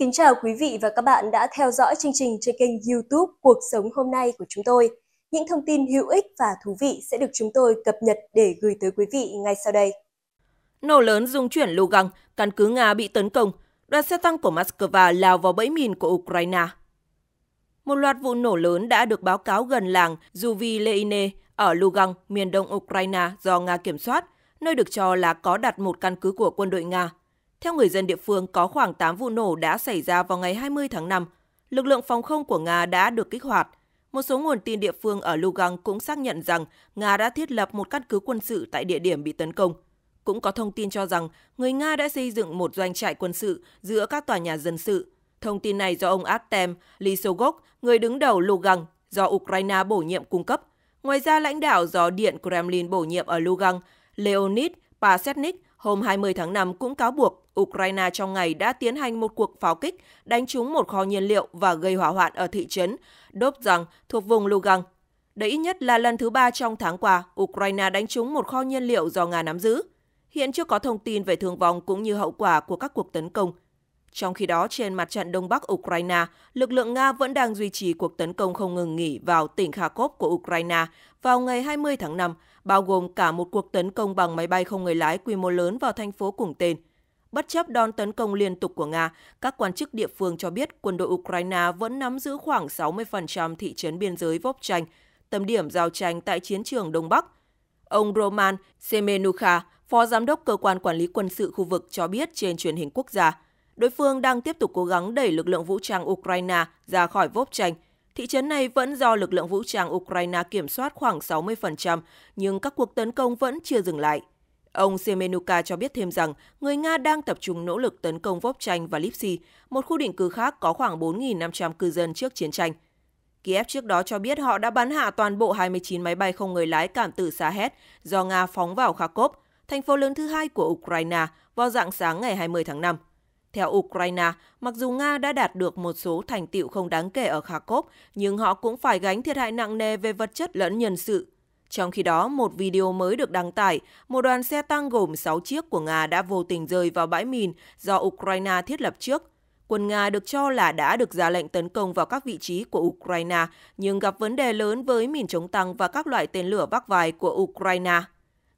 kính chào quý vị và các bạn đã theo dõi chương trình trên kênh YouTube Cuộc sống hôm nay của chúng tôi. Những thông tin hữu ích và thú vị sẽ được chúng tôi cập nhật để gửi tới quý vị ngay sau đây. Nổ lớn dung chuyển Lugan, căn cứ Nga bị tấn công, đoàn xe tăng của Moscow lao vào bẫy mìn của Ukraine. Một loạt vụ nổ lớn đã được báo cáo gần làng Zuvileine ở Lugan, miền đông Ukraine do Nga kiểm soát, nơi được cho là có đặt một căn cứ của quân đội Nga – theo người dân địa phương, có khoảng 8 vụ nổ đã xảy ra vào ngày 20 tháng 5. Lực lượng phòng không của Nga đã được kích hoạt. Một số nguồn tin địa phương ở Lugan cũng xác nhận rằng Nga đã thiết lập một căn cứ quân sự tại địa điểm bị tấn công. Cũng có thông tin cho rằng người Nga đã xây dựng một doanh trại quân sự giữa các tòa nhà dân sự. Thông tin này do ông Artem Lisogok, người đứng đầu Lugan, do Ukraine bổ nhiệm cung cấp. Ngoài ra, lãnh đạo do Điện Kremlin bổ nhiệm ở Lugan, Leonid Pasetnik, hôm 20 tháng 5 cũng cáo buộc Ukraine trong ngày đã tiến hành một cuộc pháo kích, đánh trúng một kho nhiên liệu và gây hỏa hoạn ở thị trấn Dobzhang thuộc vùng Lugan. Đây ít nhất là lần thứ ba trong tháng qua, Ukraine đánh trúng một kho nhiên liệu do Nga nắm giữ. Hiện chưa có thông tin về thương vong cũng như hậu quả của các cuộc tấn công. Trong khi đó, trên mặt trận Đông Bắc Ukraine, lực lượng Nga vẫn đang duy trì cuộc tấn công không ngừng nghỉ vào tỉnh Kharkov của Ukraine vào ngày 20 tháng 5, bao gồm cả một cuộc tấn công bằng máy bay không người lái quy mô lớn vào thành phố cùng tên – Bất chấp đòn tấn công liên tục của Nga, các quan chức địa phương cho biết quân đội Ukraine vẫn nắm giữ khoảng 60% thị trấn biên giới Vovchanh, tâm điểm giao tranh tại chiến trường Đông Bắc. Ông Roman Semenukha, Phó Giám đốc Cơ quan Quản lý Quân sự khu vực cho biết trên truyền hình quốc gia, đối phương đang tiếp tục cố gắng đẩy lực lượng vũ trang Ukraine ra khỏi Vovchanh. Thị trấn này vẫn do lực lượng vũ trang Ukraine kiểm soát khoảng 60%, nhưng các cuộc tấn công vẫn chưa dừng lại. Ông Semenuka cho biết thêm rằng người Nga đang tập trung nỗ lực tấn công Vovchanh và Lipsy, một khu định cư khác có khoảng 4.500 cư dân trước chiến tranh. Kiev trước đó cho biết họ đã bắn hạ toàn bộ 29 máy bay không người lái cảm tử Sahet do Nga phóng vào Kharkov, thành phố lớn thứ hai của Ukraine, vào dạng sáng ngày 20 tháng 5. Theo Ukraine, mặc dù Nga đã đạt được một số thành tiệu không đáng kể ở Kharkov, nhưng họ cũng phải gánh thiệt hại nặng nề về vật chất lẫn nhân sự. Trong khi đó, một video mới được đăng tải, một đoàn xe tăng gồm 6 chiếc của Nga đã vô tình rơi vào bãi mìn do Ukraine thiết lập trước. Quân Nga được cho là đã được ra lệnh tấn công vào các vị trí của Ukraine, nhưng gặp vấn đề lớn với mìn chống tăng và các loại tên lửa vác vài của Ukraine.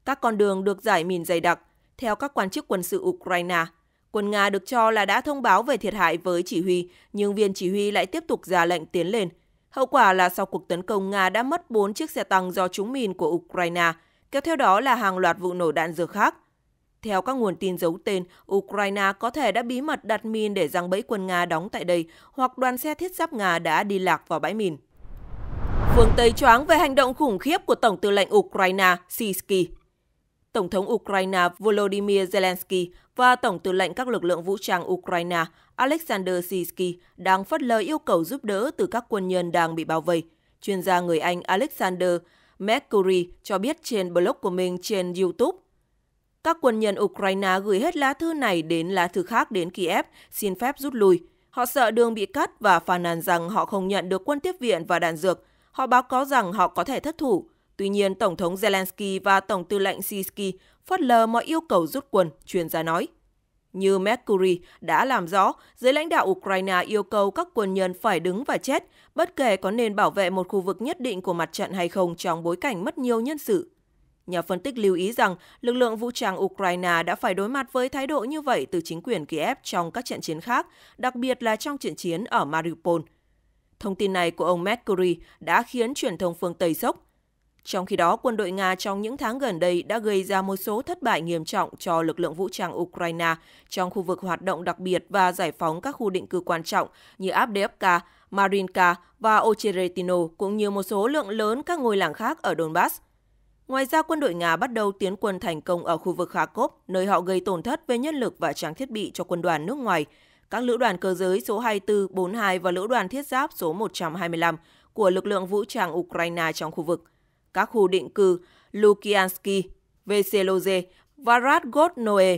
Các con đường được giải mìn dày đặc. Theo các quan chức quân sự Ukraine, quân Nga được cho là đã thông báo về thiệt hại với chỉ huy, nhưng viên chỉ huy lại tiếp tục ra lệnh tiến lên – Hậu quả là sau cuộc tấn công, Nga đã mất 4 chiếc xe tăng do trúng mìn của Ukraine, kéo theo đó là hàng loạt vụ nổ đạn dược khác. Theo các nguồn tin giấu tên, Ukraine có thể đã bí mật đặt mìn để giăng bẫy quân Nga đóng tại đây, hoặc đoàn xe thiết giáp Nga đã đi lạc vào bãi mìn. Phương Tây choáng về hành động khủng khiếp của Tổng tư lệnh Ukraine, Sisky. Tổng thống Ukraine Volodymyr Zelensky và Tổng tư lệnh các lực lượng vũ trang Ukraine Alexander Sisky đang phất lờ yêu cầu giúp đỡ từ các quân nhân đang bị bao vây. Chuyên gia người Anh Alexander McCurry cho biết trên blog của mình trên YouTube. Các quân nhân Ukraine gửi hết lá thư này đến lá thư khác đến Kiev xin phép rút lui. Họ sợ đường bị cắt và phàn nàn rằng họ không nhận được quân tiếp viện và đạn dược. Họ báo cáo rằng họ có thể thất thủ. Tuy nhiên, Tổng thống Zelensky và Tổng tư lệnh Sisky phớt lờ mọi yêu cầu rút quân, chuyên gia nói. Như Mercury đã làm rõ, giới lãnh đạo Ukraine yêu cầu các quân nhân phải đứng và chết, bất kể có nên bảo vệ một khu vực nhất định của mặt trận hay không trong bối cảnh mất nhiều nhân sự. Nhà phân tích lưu ý rằng lực lượng vũ trang Ukraine đã phải đối mặt với thái độ như vậy từ chính quyền Kiev trong các trận chiến khác, đặc biệt là trong trận chiến ở Mariupol. Thông tin này của ông Mercury đã khiến truyền thông phương Tây sốc. Trong khi đó, quân đội Nga trong những tháng gần đây đã gây ra một số thất bại nghiêm trọng cho lực lượng vũ trang Ukraine trong khu vực hoạt động đặc biệt và giải phóng các khu định cư quan trọng như Abdeevka, Marinka và Ocheretino, cũng như một số lượng lớn các ngôi làng khác ở Donbass. Ngoài ra, quân đội Nga bắt đầu tiến quân thành công ở khu vực Kharkov, nơi họ gây tổn thất về nhân lực và trang thiết bị cho quân đoàn nước ngoài. Các lữ đoàn cơ giới số 24, 42 và lữ đoàn thiết giáp số 125 của lực lượng vũ trang Ukraine trong khu vực – các khu định cư Lukiansky, Veseloze và Radgodnoe.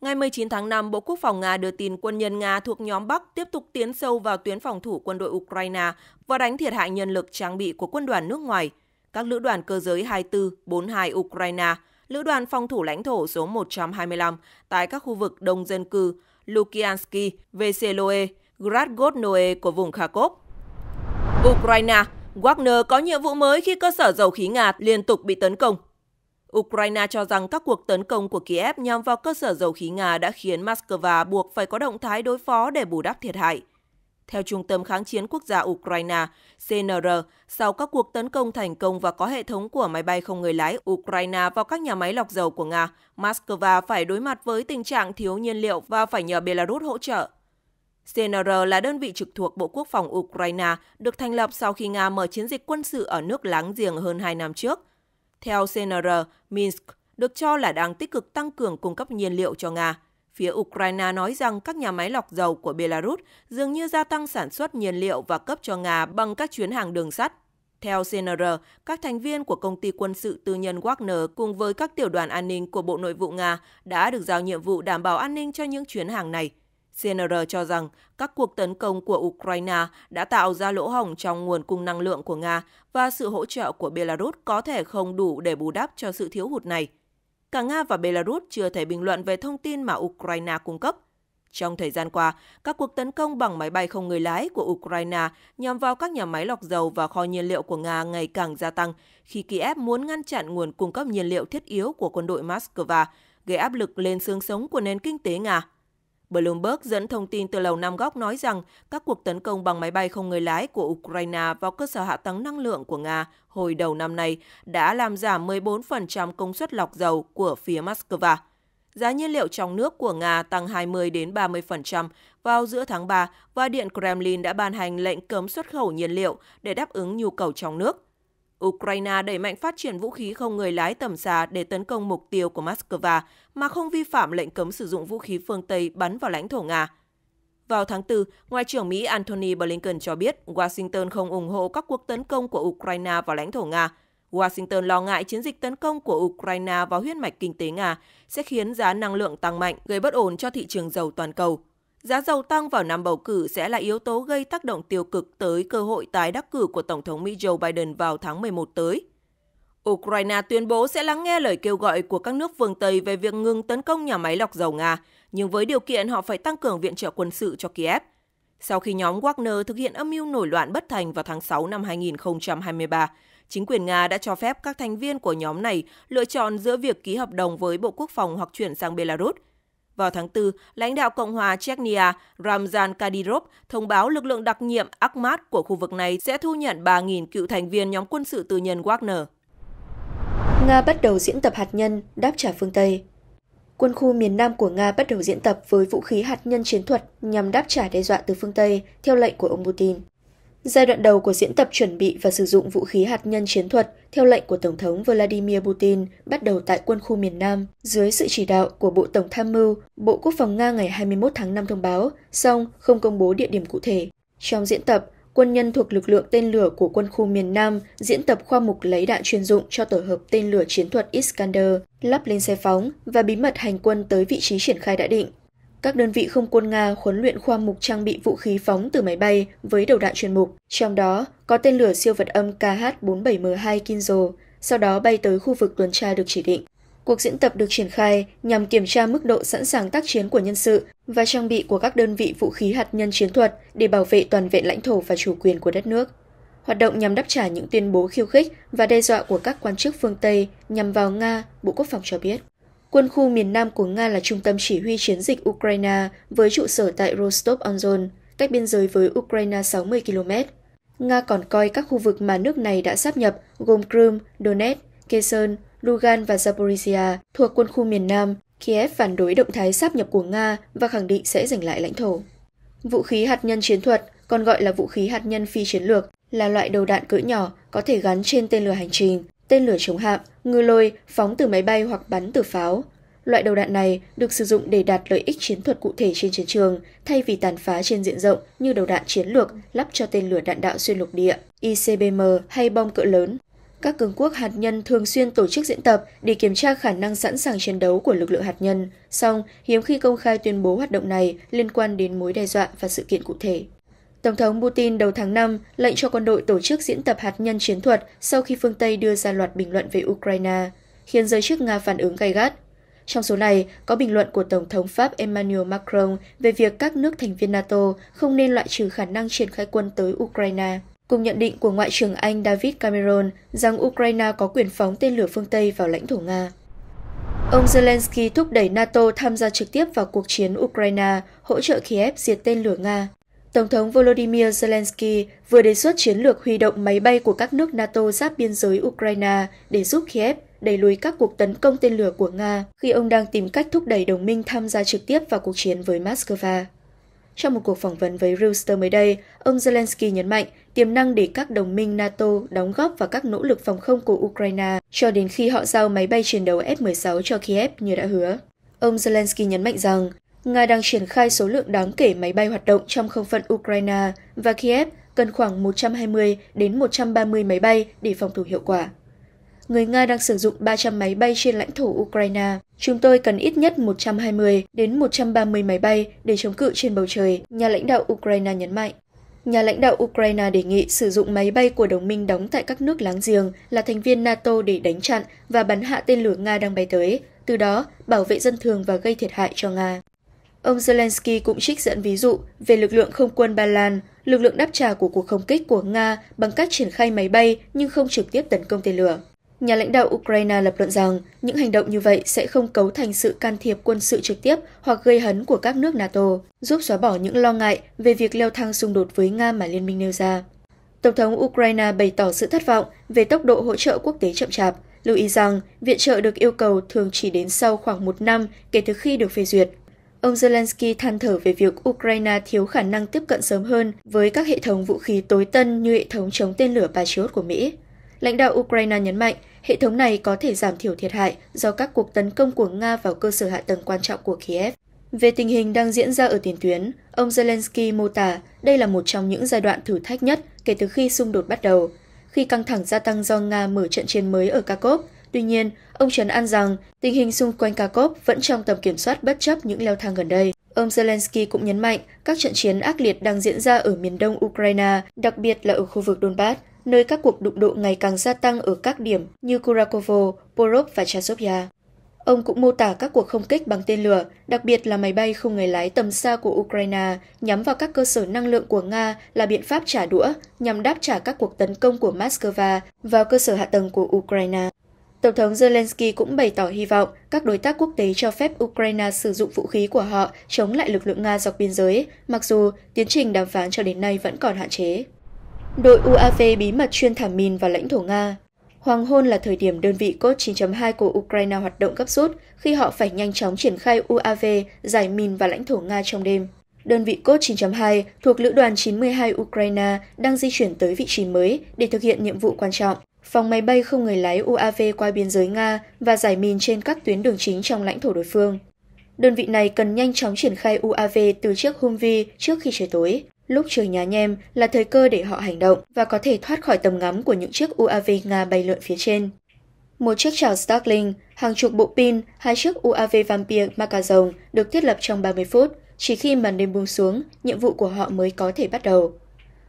Ngày 19 tháng 5, Bộ Quốc phòng Nga đưa tin quân nhân Nga thuộc nhóm Bắc tiếp tục tiến sâu vào tuyến phòng thủ quân đội Ukraine và đánh thiệt hại nhân lực trang bị của quân đoàn nước ngoài. Các lữ đoàn cơ giới 24, 42 Ukraine, lữ đoàn phòng thủ lãnh thổ số 125 tại các khu vực đông dân cư Lukiansky, Veseloe, Gradgodnoe của vùng Kharkov. Ukraine Wagner có nhiệm vụ mới khi cơ sở dầu khí Nga liên tục bị tấn công. Ukraine cho rằng các cuộc tấn công của Kiev nhằm vào cơ sở dầu khí Nga đã khiến Moscow buộc phải có động thái đối phó để bù đắp thiệt hại. Theo Trung tâm Kháng chiến Quốc gia Ukraine, CNR, sau các cuộc tấn công thành công và có hệ thống của máy bay không người lái Ukraine vào các nhà máy lọc dầu của Nga, Moscow phải đối mặt với tình trạng thiếu nhiên liệu và phải nhờ Belarus hỗ trợ. CNR là đơn vị trực thuộc Bộ Quốc phòng Ukraine, được thành lập sau khi Nga mở chiến dịch quân sự ở nước láng giềng hơn 2 năm trước. Theo CNR, Minsk được cho là đang tích cực tăng cường cung cấp nhiên liệu cho Nga. Phía Ukraine nói rằng các nhà máy lọc dầu của Belarus dường như gia tăng sản xuất nhiên liệu và cấp cho Nga bằng các chuyến hàng đường sắt. Theo CNR, các thành viên của công ty quân sự tư nhân Wagner cùng với các tiểu đoàn an ninh của Bộ Nội vụ Nga đã được giao nhiệm vụ đảm bảo an ninh cho những chuyến hàng này – CNR cho rằng các cuộc tấn công của Ukraine đã tạo ra lỗ hổng trong nguồn cung năng lượng của Nga và sự hỗ trợ của Belarus có thể không đủ để bù đắp cho sự thiếu hụt này. Cả Nga và Belarus chưa thể bình luận về thông tin mà Ukraine cung cấp. Trong thời gian qua, các cuộc tấn công bằng máy bay không người lái của Ukraine nhằm vào các nhà máy lọc dầu và kho nhiên liệu của Nga ngày càng gia tăng khi Kiev muốn ngăn chặn nguồn cung cấp nhiên liệu thiết yếu của quân đội Moscow, gây áp lực lên xương sống của nền kinh tế Nga. Bloomberg dẫn thông tin từ Lầu Năm Góc nói rằng các cuộc tấn công bằng máy bay không người lái của Ukraine vào cơ sở hạ tầng năng lượng của Nga hồi đầu năm nay đã làm giảm 14% công suất lọc dầu của phía Moscow. Giá nhiên liệu trong nước của Nga tăng 20 đến 30% vào giữa tháng 3 và Điện Kremlin đã ban hành lệnh cấm xuất khẩu nhiên liệu để đáp ứng nhu cầu trong nước Ukraine đẩy mạnh phát triển vũ khí không người lái tầm xa để tấn công mục tiêu của Moscow mà không vi phạm lệnh cấm sử dụng vũ khí phương Tây bắn vào lãnh thổ Nga. Vào tháng 4, Ngoại trưởng Mỹ Antony Blinken cho biết Washington không ủng hộ các cuộc tấn công của Ukraine vào lãnh thổ Nga. Washington lo ngại chiến dịch tấn công của Ukraine vào huyết mạch kinh tế Nga sẽ khiến giá năng lượng tăng mạnh, gây bất ổn cho thị trường dầu toàn cầu. Giá dầu tăng vào năm bầu cử sẽ là yếu tố gây tác động tiêu cực tới cơ hội tái đắc cử của Tổng thống Mỹ Joe Biden vào tháng 11 tới. Ukraine tuyên bố sẽ lắng nghe lời kêu gọi của các nước phương Tây về việc ngừng tấn công nhà máy lọc dầu Nga, nhưng với điều kiện họ phải tăng cường viện trợ quân sự cho Kiev. Sau khi nhóm Wagner thực hiện âm mưu nổi loạn bất thành vào tháng 6 năm 2023, chính quyền Nga đã cho phép các thành viên của nhóm này lựa chọn giữa việc ký hợp đồng với Bộ Quốc phòng hoặc chuyển sang Belarus – vào tháng 4, lãnh đạo Cộng hòa Chechnya Ramzan Kadyrov thông báo lực lượng đặc nhiệm Akhmat của khu vực này sẽ thu nhận 3.000 cựu thành viên nhóm quân sự tư nhân Wagner. Nga bắt đầu diễn tập hạt nhân đáp trả phương Tây. Quân khu miền Nam của Nga bắt đầu diễn tập với vũ khí hạt nhân chiến thuật nhằm đáp trả đe dọa từ phương Tây, theo lệnh của ông Putin. Giai đoạn đầu của diễn tập chuẩn bị và sử dụng vũ khí hạt nhân chiến thuật theo lệnh của Tổng thống Vladimir Putin bắt đầu tại quân khu miền Nam dưới sự chỉ đạo của Bộ Tổng Tham mưu, Bộ Quốc phòng Nga ngày 21 tháng 5 thông báo, song không công bố địa điểm cụ thể. Trong diễn tập, quân nhân thuộc lực lượng tên lửa của quân khu miền Nam diễn tập khoa mục lấy đạn chuyên dụng cho tổ hợp tên lửa chiến thuật Iskander, lắp lên xe phóng và bí mật hành quân tới vị trí triển khai đã định. Các đơn vị không quân Nga huấn luyện khoa mục trang bị vũ khí phóng từ máy bay với đầu đạn chuyên mục, trong đó có tên lửa siêu vật âm KH-47M2 Kinzo, sau đó bay tới khu vực tuần tra được chỉ định. Cuộc diễn tập được triển khai nhằm kiểm tra mức độ sẵn sàng tác chiến của nhân sự và trang bị của các đơn vị vũ khí hạt nhân chiến thuật để bảo vệ toàn vẹn lãnh thổ và chủ quyền của đất nước. Hoạt động nhằm đáp trả những tuyên bố khiêu khích và đe dọa của các quan chức phương Tây nhằm vào Nga, Bộ Quốc phòng cho biết. Quân khu miền Nam của Nga là trung tâm chỉ huy chiến dịch Ukraine với trụ sở tại Rostov-on-Don, cách biên giới với Ukraine 60 km. Nga còn coi các khu vực mà nước này đã sáp nhập, gồm Crimea, Donetsk, Kherson, Lugan và Zaporizhia thuộc quân khu miền Nam. Kiev phản đối động thái sáp nhập của Nga và khẳng định sẽ giành lại lãnh thổ. Vũ khí hạt nhân chiến thuật, còn gọi là vũ khí hạt nhân phi chiến lược, là loại đầu đạn cỡ nhỏ có thể gắn trên tên lửa hành trình tên lửa chống hạm, ngư lôi, phóng từ máy bay hoặc bắn từ pháo. Loại đầu đạn này được sử dụng để đạt lợi ích chiến thuật cụ thể trên chiến trường, thay vì tàn phá trên diện rộng như đầu đạn chiến lược lắp cho tên lửa đạn đạo xuyên lục địa, ICBM hay bom cỡ lớn. Các cường quốc hạt nhân thường xuyên tổ chức diễn tập để kiểm tra khả năng sẵn sàng chiến đấu của lực lượng hạt nhân, song hiếm khi công khai tuyên bố hoạt động này liên quan đến mối đe dọa và sự kiện cụ thể. Tổng thống Putin đầu tháng 5 lệnh cho quân đội tổ chức diễn tập hạt nhân chiến thuật sau khi phương Tây đưa ra loạt bình luận về Ukraine, khiến giới chức Nga phản ứng gay gắt. Trong số này có bình luận của Tổng thống Pháp Emmanuel Macron về việc các nước thành viên NATO không nên loại trừ khả năng triển khai quân tới Ukraine. Cùng nhận định của Ngoại trưởng Anh David Cameron rằng Ukraine có quyền phóng tên lửa phương Tây vào lãnh thổ Nga. Ông Zelensky thúc đẩy NATO tham gia trực tiếp vào cuộc chiến Ukraine, hỗ trợ Kiev diệt tên lửa Nga. Tổng thống Volodymyr Zelensky vừa đề xuất chiến lược huy động máy bay của các nước NATO giáp biên giới Ukraine để giúp Kiev đẩy lùi các cuộc tấn công tên lửa của Nga khi ông đang tìm cách thúc đẩy đồng minh tham gia trực tiếp vào cuộc chiến với Moscow. Trong một cuộc phỏng vấn với Reuters mới đây, ông Zelensky nhấn mạnh tiềm năng để các đồng minh NATO đóng góp vào các nỗ lực phòng không của Ukraine cho đến khi họ giao máy bay chiến đấu F-16 cho Kiev như đã hứa. Ông Zelensky nhấn mạnh rằng Nga đang triển khai số lượng đáng kể máy bay hoạt động trong không phận Ukraine và Kiev cần khoảng 120 đến 130 máy bay để phòng thủ hiệu quả. Người Nga đang sử dụng 300 máy bay trên lãnh thổ Ukraine. Chúng tôi cần ít nhất 120 đến 130 máy bay để chống cự trên bầu trời, nhà lãnh đạo Ukraine nhấn mạnh. Nhà lãnh đạo Ukraine đề nghị sử dụng máy bay của đồng minh đóng tại các nước láng giềng là thành viên NATO để đánh chặn và bắn hạ tên lửa Nga đang bay tới, từ đó bảo vệ dân thường và gây thiệt hại cho Nga. Ông Zelensky cũng trích dẫn ví dụ về lực lượng không quân Ba Lan, lực lượng đáp trả của cuộc không kích của Nga bằng cách triển khai máy bay nhưng không trực tiếp tấn công tên lửa. Nhà lãnh đạo Ukraine lập luận rằng những hành động như vậy sẽ không cấu thành sự can thiệp quân sự trực tiếp hoặc gây hấn của các nước NATO, giúp xóa bỏ những lo ngại về việc leo thang xung đột với Nga mà liên minh nêu ra. Tổng thống Ukraine bày tỏ sự thất vọng về tốc độ hỗ trợ quốc tế chậm chạp, lưu ý rằng viện trợ được yêu cầu thường chỉ đến sau khoảng một năm kể từ khi được phê duyệt Ông Zelensky than thở về việc Ukraine thiếu khả năng tiếp cận sớm hơn với các hệ thống vũ khí tối tân như hệ thống chống tên lửa Patriot của Mỹ. Lãnh đạo Ukraine nhấn mạnh, hệ thống này có thể giảm thiểu thiệt hại do các cuộc tấn công của Nga vào cơ sở hạ tầng quan trọng của Kiev. Về tình hình đang diễn ra ở tiền tuyến, ông Zelensky mô tả đây là một trong những giai đoạn thử thách nhất kể từ khi xung đột bắt đầu. Khi căng thẳng gia tăng do Nga mở trận chiến mới ở Kharkov, Tuy nhiên, ông trấn an rằng tình hình xung quanh Kharkov vẫn trong tầm kiểm soát bất chấp những leo thang gần đây. Ông Zelensky cũng nhấn mạnh các trận chiến ác liệt đang diễn ra ở miền đông Ukraine, đặc biệt là ở khu vực Donbass, nơi các cuộc đụng độ ngày càng gia tăng ở các điểm như Kurakovo, Porov và Chasovya. Ông cũng mô tả các cuộc không kích bằng tên lửa, đặc biệt là máy bay không người lái tầm xa của Ukraine, nhắm vào các cơ sở năng lượng của Nga là biện pháp trả đũa nhằm đáp trả các cuộc tấn công của Moscow vào cơ sở hạ tầng của Ukraine. Tổng thống Zelensky cũng bày tỏ hy vọng các đối tác quốc tế cho phép Ukraine sử dụng vũ khí của họ chống lại lực lượng Nga dọc biên giới, mặc dù tiến trình đàm phán cho đến nay vẫn còn hạn chế. Đội UAV bí mật chuyên thảm mìn vào lãnh thổ Nga Hoàng hôn là thời điểm đơn vị cốt 9.2 của Ukraine hoạt động gấp rút khi họ phải nhanh chóng triển khai UAV giải mìn vào lãnh thổ Nga trong đêm. Đơn vị cốt 9.2 thuộc Lữ đoàn 92 Ukraine đang di chuyển tới vị trí mới để thực hiện nhiệm vụ quan trọng. Phòng máy bay không người lái UAV qua biên giới Nga và giải mìn trên các tuyến đường chính trong lãnh thổ đối phương. Đơn vị này cần nhanh chóng triển khai UAV từ chiếc Humvee trước khi trời tối. Lúc trời nhá nhem là thời cơ để họ hành động và có thể thoát khỏi tầm ngắm của những chiếc UAV Nga bay lượn phía trên. Một chiếc chảo Starlink, hàng chục bộ pin, hai chiếc UAV Vampir Makazong được thiết lập trong 30 phút. Chỉ khi màn đêm buông xuống, nhiệm vụ của họ mới có thể bắt đầu.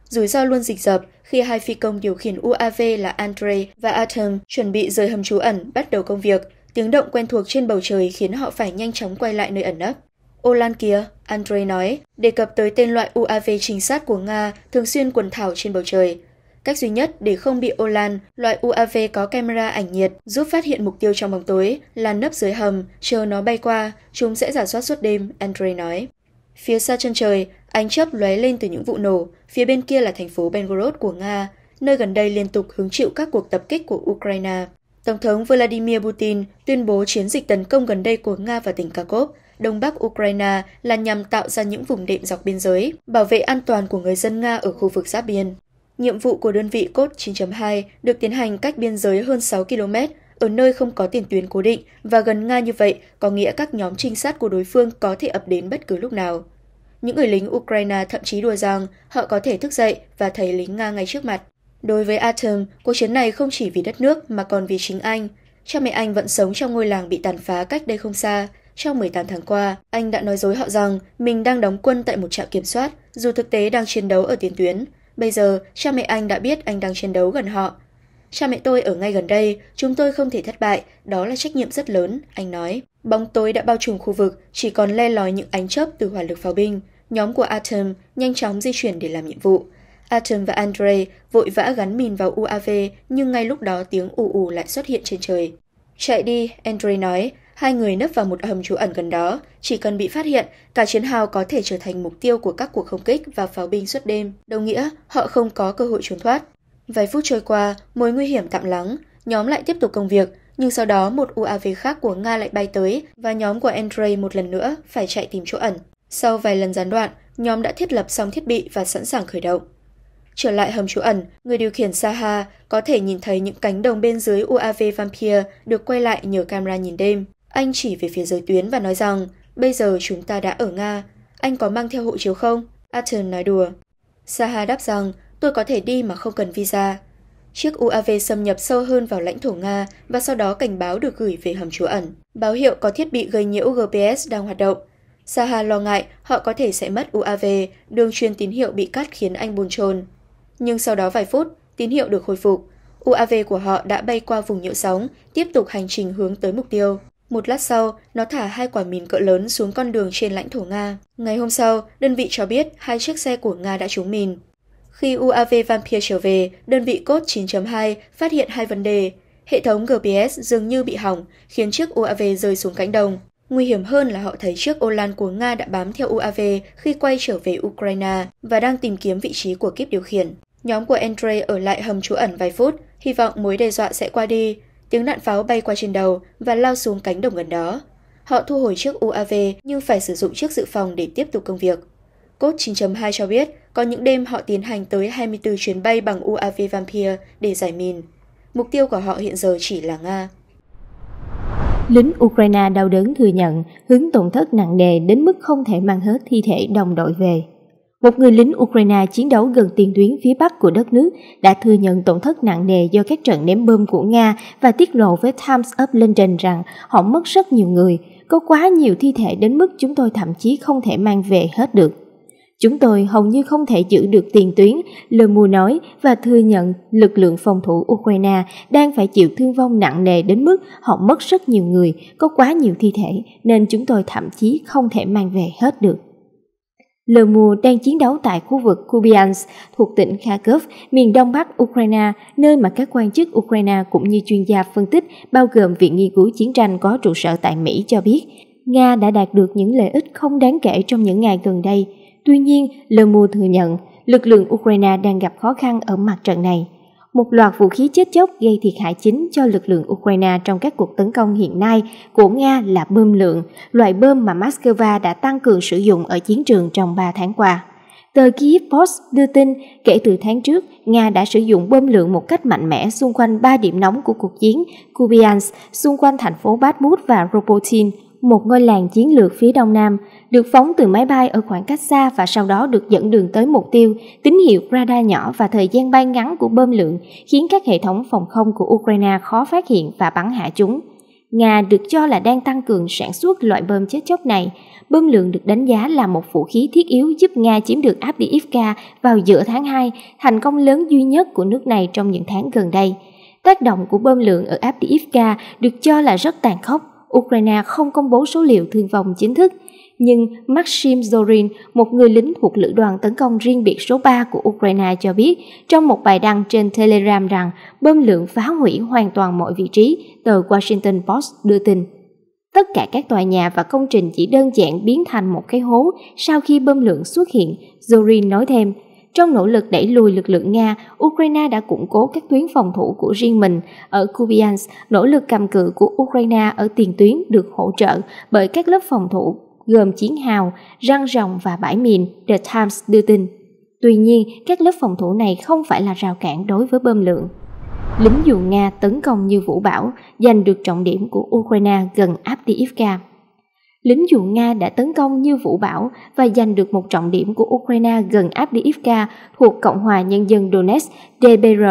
Rủi ro luôn dịch dập khi hai phi công điều khiển UAV là Andre và Atom chuẩn bị rời hầm trú ẩn bắt đầu công việc. Tiếng động quen thuộc trên bầu trời khiến họ phải nhanh chóng quay lại nơi ẩn nấp. Ô lan kia, Andre nói, đề cập tới tên loại UAV trinh sát của Nga thường xuyên quần thảo trên bầu trời. Cách duy nhất để không bị ô lan, loại UAV có camera ảnh nhiệt giúp phát hiện mục tiêu trong bóng tối là nấp dưới hầm, chờ nó bay qua, chúng sẽ giả soát suốt đêm, Andre nói. Phía xa chân trời, ánh chớp lóe lên từ những vụ nổ, phía bên kia là thành phố Belgorod của Nga, nơi gần đây liên tục hứng chịu các cuộc tập kích của Ukraine. Tổng thống Vladimir Putin tuyên bố chiến dịch tấn công gần đây của Nga vào tỉnh Kharkov, đông bắc Ukraine là nhằm tạo ra những vùng đệm dọc biên giới, bảo vệ an toàn của người dân Nga ở khu vực giáp biên. Nhiệm vụ của đơn vị COD 9.2 được tiến hành cách biên giới hơn 6 km ở nơi không có tiền tuyến cố định và gần Nga như vậy có nghĩa các nhóm trinh sát của đối phương có thể ập đến bất cứ lúc nào. Những người lính Ukraine thậm chí đùa rằng họ có thể thức dậy và thấy lính Nga ngay trước mặt. Đối với Atom, cuộc chiến này không chỉ vì đất nước mà còn vì chính anh. Cha mẹ anh vẫn sống trong ngôi làng bị tàn phá cách đây không xa. Trong 18 tháng qua, anh đã nói dối họ rằng mình đang đóng quân tại một trạm kiểm soát, dù thực tế đang chiến đấu ở tiền tuyến. Bây giờ, cha mẹ anh đã biết anh đang chiến đấu gần họ, Cha mẹ tôi ở ngay gần đây, chúng tôi không thể thất bại, đó là trách nhiệm rất lớn, anh nói. Bóng tối đã bao trùm khu vực, chỉ còn le lói những ánh chớp từ hỏa lực pháo binh. Nhóm của Atom nhanh chóng di chuyển để làm nhiệm vụ. Atom và Andre vội vã gắn mìn vào UAV, nhưng ngay lúc đó tiếng ù ù lại xuất hiện trên trời. Chạy đi, Andre nói, hai người nấp vào một hầm trú ẩn gần đó. Chỉ cần bị phát hiện, cả chiến hào có thể trở thành mục tiêu của các cuộc không kích và pháo binh suốt đêm. Đồng nghĩa, họ không có cơ hội trốn thoát. Vài phút trôi qua, mối nguy hiểm tạm lắng, nhóm lại tiếp tục công việc, nhưng sau đó một UAV khác của Nga lại bay tới và nhóm của Andrei một lần nữa phải chạy tìm chỗ ẩn. Sau vài lần gián đoạn, nhóm đã thiết lập xong thiết bị và sẵn sàng khởi động. Trở lại hầm trú ẩn, người điều khiển Saha có thể nhìn thấy những cánh đồng bên dưới UAV Vampire được quay lại nhờ camera nhìn đêm. Anh chỉ về phía dưới tuyến và nói rằng, bây giờ chúng ta đã ở Nga, anh có mang theo hộ chiếu không? Atten nói đùa. Saha đáp rằng tôi có thể đi mà không cần visa. Chiếc UAV xâm nhập sâu hơn vào lãnh thổ Nga và sau đó cảnh báo được gửi về hầm trú ẩn. Báo hiệu có thiết bị gây nhiễu GPS đang hoạt động. Saha lo ngại họ có thể sẽ mất UAV, đường truyền tín hiệu bị cắt khiến anh bồn chồn. Nhưng sau đó vài phút, tín hiệu được khôi phục. UAV của họ đã bay qua vùng nhiễu sóng, tiếp tục hành trình hướng tới mục tiêu. Một lát sau, nó thả hai quả mìn cỡ lớn xuống con đường trên lãnh thổ Nga. Ngày hôm sau, đơn vị cho biết hai chiếc xe của Nga đã trúng mìn. Khi UAV Vampir trở về, đơn vị cốt 9.2 phát hiện hai vấn đề. Hệ thống GPS dường như bị hỏng, khiến chiếc UAV rơi xuống cánh đồng. Nguy hiểm hơn là họ thấy chiếc ô lan của Nga đã bám theo UAV khi quay trở về Ukraine và đang tìm kiếm vị trí của kiếp điều khiển. Nhóm của Andre ở lại hầm trú ẩn vài phút, hy vọng mối đe dọa sẽ qua đi. Tiếng đạn pháo bay qua trên đầu và lao xuống cánh đồng gần đó. Họ thu hồi chiếc UAV nhưng phải sử dụng chiếc dự phòng để tiếp tục công việc. Cốt 9.2 cho biết có những đêm họ tiến hành tới 24 chuyến bay bằng UAV Vampire để giải mìn. Mục tiêu của họ hiện giờ chỉ là Nga. Lính Ukraine đau đớn thừa nhận hứng tổn thất nặng nề đến mức không thể mang hết thi thể đồng đội về. Một người lính Ukraine chiến đấu gần tiền tuyến phía bắc của đất nước đã thừa nhận tổn thất nặng nề do các trận ném bom của Nga và tiết lộ với Times of London rằng họ mất rất nhiều người, có quá nhiều thi thể đến mức chúng tôi thậm chí không thể mang về hết được. Chúng tôi hầu như không thể giữ được tiền tuyến, Lemu nói và thừa nhận lực lượng phòng thủ Ukraine đang phải chịu thương vong nặng nề đến mức họ mất rất nhiều người, có quá nhiều thi thể nên chúng tôi thậm chí không thể mang về hết được. Lơ mùa đang chiến đấu tại khu vực Kubiansk thuộc tỉnh Kharkov, miền đông bắc Ukraine, nơi mà các quan chức Ukraine cũng như chuyên gia phân tích bao gồm Viện Nghiên cứu Chiến tranh có trụ sở tại Mỹ cho biết, Nga đã đạt được những lợi ích không đáng kể trong những ngày gần đây. Tuy nhiên, Lemu thừa nhận lực lượng Ukraine đang gặp khó khăn ở mặt trận này. Một loạt vũ khí chết chóc gây thiệt hại chính cho lực lượng Ukraine trong các cuộc tấn công hiện nay của Nga là bơm lượng, loại bơm mà Moscow đã tăng cường sử dụng ở chiến trường trong 3 tháng qua. Tờ Kiev Post đưa tin kể từ tháng trước, Nga đã sử dụng bơm lượng một cách mạnh mẽ xung quanh ba điểm nóng của cuộc chiến Kupiansk, xung quanh thành phố Bakhmut và Robotin, một ngôi làng chiến lược phía đông nam, được phóng từ máy bay ở khoảng cách xa và sau đó được dẫn đường tới mục tiêu. Tín hiệu radar nhỏ và thời gian bay ngắn của bơm lượng khiến các hệ thống phòng không của Ukraine khó phát hiện và bắn hạ chúng. Nga được cho là đang tăng cường sản xuất loại bơm chết chóc này. Bơm lượng được đánh giá là một vũ khí thiết yếu giúp Nga chiếm được Avdiivka vào giữa tháng 2, thành công lớn duy nhất của nước này trong những tháng gần đây. Tác động của bơm lượng ở Avdiivka được cho là rất tàn khốc Ukraine không công bố số liệu thương vong chính thức, nhưng Maxim Zorin, một người lính thuộc lữ đoàn tấn công riêng biệt số 3 của Ukraine cho biết trong một bài đăng trên Telegram rằng bơm lượng phá hủy hoàn toàn mọi vị trí, tờ Washington Post đưa tin. Tất cả các tòa nhà và công trình chỉ đơn giản biến thành một cái hố sau khi bơm lượng xuất hiện, Zorin nói thêm, trong nỗ lực đẩy lùi lực lượng Nga, Ukraine đã củng cố các tuyến phòng thủ của riêng mình ở Kupiansk. Nỗ lực cầm cự của Ukraine ở tiền tuyến được hỗ trợ bởi các lớp phòng thủ gồm chiến hào, răng rồng và bãi mìn, The Times đưa tin. Tuy nhiên, các lớp phòng thủ này không phải là rào cản đối với bơm lượng. Lính dù Nga tấn công như vũ bão, giành được trọng điểm của Ukraine gần Avdiivka lính dù Nga đã tấn công như vũ bão và giành được một trọng điểm của Ukraine gần Avdiivka thuộc Cộng hòa Nhân dân Donetsk DBR,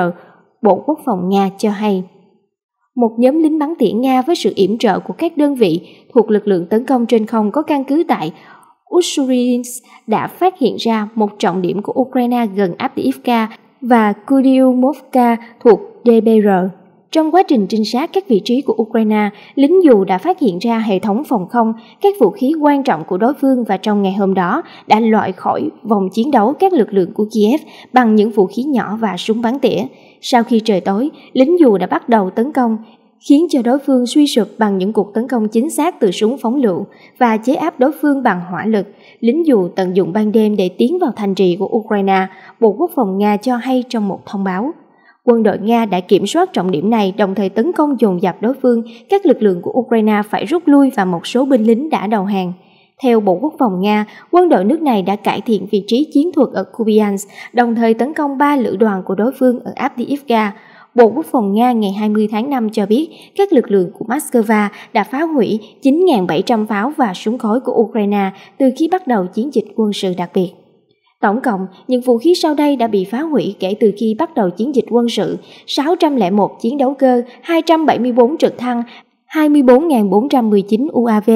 Bộ Quốc phòng Nga cho hay. Một nhóm lính bắn tỉa Nga với sự yểm trợ của các đơn vị thuộc lực lượng tấn công trên không có căn cứ tại Ushurins đã phát hiện ra một trọng điểm của Ukraine gần Avdiivka và Kudiumovka thuộc DBR. Trong quá trình trinh sát các vị trí của Ukraine, lính dù đã phát hiện ra hệ thống phòng không, các vũ khí quan trọng của đối phương và trong ngày hôm đó đã loại khỏi vòng chiến đấu các lực lượng của Kiev bằng những vũ khí nhỏ và súng bắn tỉa. Sau khi trời tối, lính dù đã bắt đầu tấn công, khiến cho đối phương suy sụp bằng những cuộc tấn công chính xác từ súng phóng lựu và chế áp đối phương bằng hỏa lực. Lính dù tận dụng ban đêm để tiến vào thành trì của Ukraine, Bộ Quốc phòng Nga cho hay trong một thông báo quân đội Nga đã kiểm soát trọng điểm này đồng thời tấn công dồn dập đối phương, các lực lượng của Ukraine phải rút lui và một số binh lính đã đầu hàng. Theo Bộ Quốc phòng Nga, quân đội nước này đã cải thiện vị trí chiến thuật ở Kupiansk, đồng thời tấn công 3 lữ đoàn của đối phương ở Avdiivka. Bộ Quốc phòng Nga ngày 20 tháng 5 cho biết các lực lượng của Moscow đã phá hủy 9.700 pháo và súng khói của Ukraine từ khi bắt đầu chiến dịch quân sự đặc biệt. Tổng cộng, những vũ khí sau đây đã bị phá hủy kể từ khi bắt đầu chiến dịch quân sự, 601 chiến đấu cơ, 274 trực thăng, 24.419 UAV,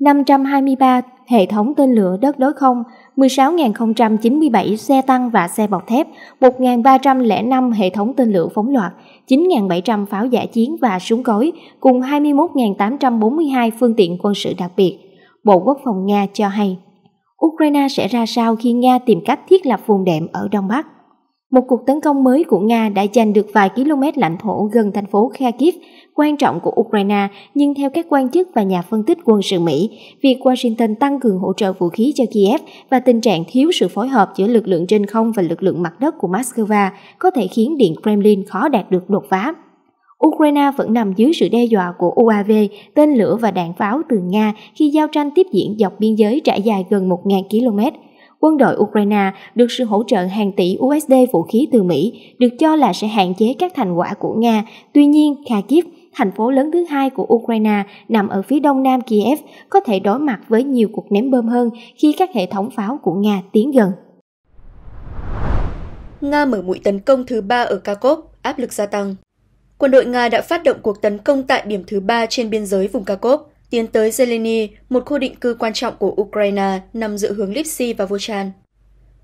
523 hệ thống tên lửa đất đối không, 16.097 xe tăng và xe bọc thép, 1.305 hệ thống tên lửa phóng loạt, 9.700 pháo giả chiến và súng cối, cùng 21.842 phương tiện quân sự đặc biệt. Bộ Quốc phòng Nga cho hay. Ukraine sẽ ra sao khi Nga tìm cách thiết lập vùng đệm ở Đông Bắc. Một cuộc tấn công mới của Nga đã giành được vài km lãnh thổ gần thành phố Kharkiv, quan trọng của Ukraine, nhưng theo các quan chức và nhà phân tích quân sự Mỹ, việc Washington tăng cường hỗ trợ vũ khí cho Kiev và tình trạng thiếu sự phối hợp giữa lực lượng trên không và lực lượng mặt đất của Moscow có thể khiến Điện Kremlin khó đạt được đột phá. Ukraine vẫn nằm dưới sự đe dọa của UAV, tên lửa và đạn pháo từ Nga khi giao tranh tiếp diễn dọc biên giới trải dài gần 1.000 km. Quân đội Ukraine được sự hỗ trợ hàng tỷ USD vũ khí từ Mỹ, được cho là sẽ hạn chế các thành quả của Nga. Tuy nhiên, Kharkiv, thành phố lớn thứ hai của Ukraine nằm ở phía đông nam Kiev, có thể đối mặt với nhiều cuộc ném bom hơn khi các hệ thống pháo của Nga tiến gần. Nga mở mũi tấn công thứ ba ở Kharkov, áp lực gia tăng quân đội Nga đã phát động cuộc tấn công tại điểm thứ ba trên biên giới vùng Kharkov, tiến tới Zeleny, một khu định cư quan trọng của Ukraine nằm giữa hướng Lipsy và Volchan.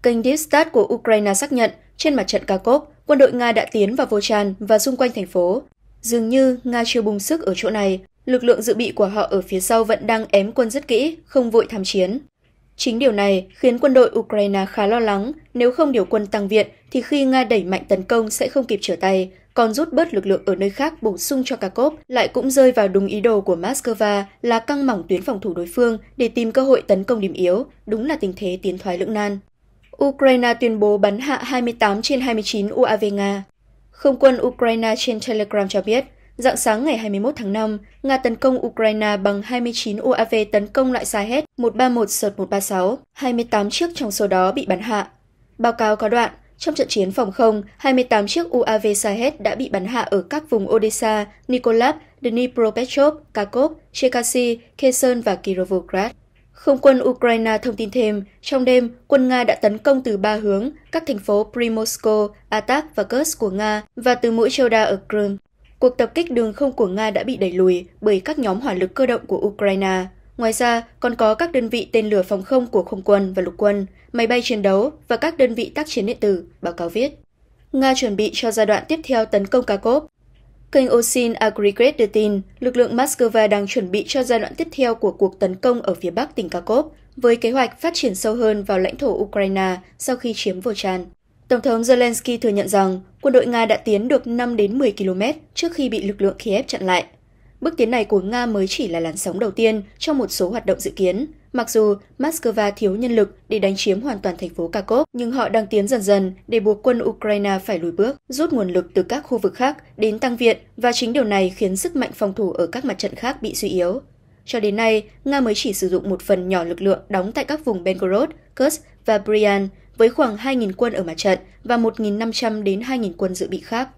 Kênh Distat của Ukraine xác nhận, trên mặt trận Kharkov, quân đội Nga đã tiến vào Volchan và xung quanh thành phố. Dường như Nga chưa bùng sức ở chỗ này, lực lượng dự bị của họ ở phía sau vẫn đang ém quân rất kỹ, không vội tham chiến. Chính điều này khiến quân đội Ukraine khá lo lắng, nếu không điều quân tăng viện thì khi Nga đẩy mạnh tấn công sẽ không kịp trở tay, còn rút bớt lực lượng ở nơi khác bổ sung cho Kharkov lại cũng rơi vào đúng ý đồ của Moscow là căng mỏng tuyến phòng thủ đối phương để tìm cơ hội tấn công điểm yếu, đúng là tình thế tiến thoái lưỡng nan. Ukraine tuyên bố bắn hạ 28 trên 29 UAV Nga. Không quân Ukraine trên Telegram cho biết, Dạng sáng ngày 21 tháng 5, Nga tấn công Ukraine bằng 29 UAV tấn công lại xa hết 131 136, 28 chiếc trong số đó bị bắn hạ. Báo cáo có đoạn, trong trận chiến phòng không, 28 chiếc UAV Sahed đã bị bắn hạ ở các vùng Odessa, Nikolaev, Dnipropetrovsk, Kharkov, Chekasy, Kherson và Kirovograd. Không quân Ukraine thông tin thêm, trong đêm, quân Nga đã tấn công từ ba hướng các thành phố Primorsko, Atak và Kursk của Nga và từ mũi Chelda ở Crimea. Cuộc tập kích đường không của Nga đã bị đẩy lùi bởi các nhóm hỏa lực cơ động của Ukraine. Ngoài ra, còn có các đơn vị tên lửa phòng không của không quân và lục quân, máy bay chiến đấu và các đơn vị tác chiến điện tử, báo cáo viết. Nga chuẩn bị cho giai đoạn tiếp theo tấn công Kharkov. Kênh Osin Aggregate đưa tin, lực lượng Moscow đang chuẩn bị cho giai đoạn tiếp theo của cuộc tấn công ở phía bắc tỉnh Kharkov, với kế hoạch phát triển sâu hơn vào lãnh thổ Ukraine sau khi chiếm Volchan. Tổng thống Zelensky thừa nhận rằng quân đội Nga đã tiến được 5 đến 10 km trước khi bị lực lượng Kiev chặn lại. Bước tiến này của Nga mới chỉ là làn sóng đầu tiên trong một số hoạt động dự kiến. Mặc dù Moscow thiếu nhân lực để đánh chiếm hoàn toàn thành phố Kharkov, nhưng họ đang tiến dần dần để buộc quân Ukraine phải lùi bước, rút nguồn lực từ các khu vực khác đến tăng viện và chính điều này khiến sức mạnh phòng thủ ở các mặt trận khác bị suy yếu. Cho đến nay, Nga mới chỉ sử dụng một phần nhỏ lực lượng đóng tại các vùng Belgorod, Kursk và Bryansk với khoảng 2.000 quân ở mặt trận và 1.500 đến 2.000 quân dự bị khác.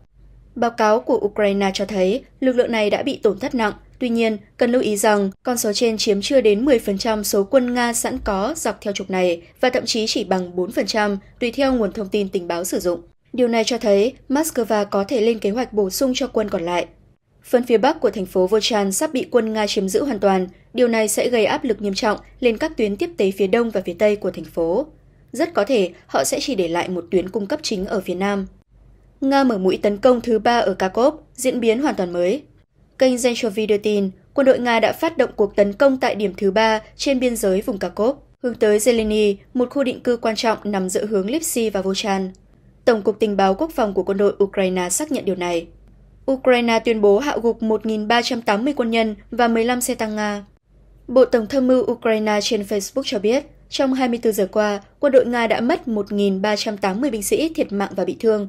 Báo cáo của Ukraine cho thấy lực lượng này đã bị tổn thất nặng. Tuy nhiên, cần lưu ý rằng con số trên chiếm chưa đến 10% số quân Nga sẵn có dọc theo trục này và thậm chí chỉ bằng 4% tùy theo nguồn thông tin tình báo sử dụng. Điều này cho thấy Moscow có thể lên kế hoạch bổ sung cho quân còn lại. Phần phía bắc của thành phố Volchan sắp bị quân Nga chiếm giữ hoàn toàn. Điều này sẽ gây áp lực nghiêm trọng lên các tuyến tiếp tế phía đông và phía tây của thành phố. Rất có thể họ sẽ chỉ để lại một tuyến cung cấp chính ở phía nam. Nga mở mũi tấn công thứ ba ở Kharkov, diễn biến hoàn toàn mới. Kênh Zenchovy đưa tin, quân đội Nga đã phát động cuộc tấn công tại điểm thứ ba trên biên giới vùng Kharkov, hướng tới Zeleny, một khu định cư quan trọng nằm giữa hướng Lipsy và Volchan. Tổng cục tình báo quốc phòng của quân đội Ukraine xác nhận điều này. Ukraine tuyên bố hạ gục 1.380 quân nhân và 15 xe tăng Nga. Bộ Tổng tham mưu Ukraine trên Facebook cho biết, trong 24 giờ qua, quân đội Nga đã mất 1.380 binh sĩ thiệt mạng và bị thương,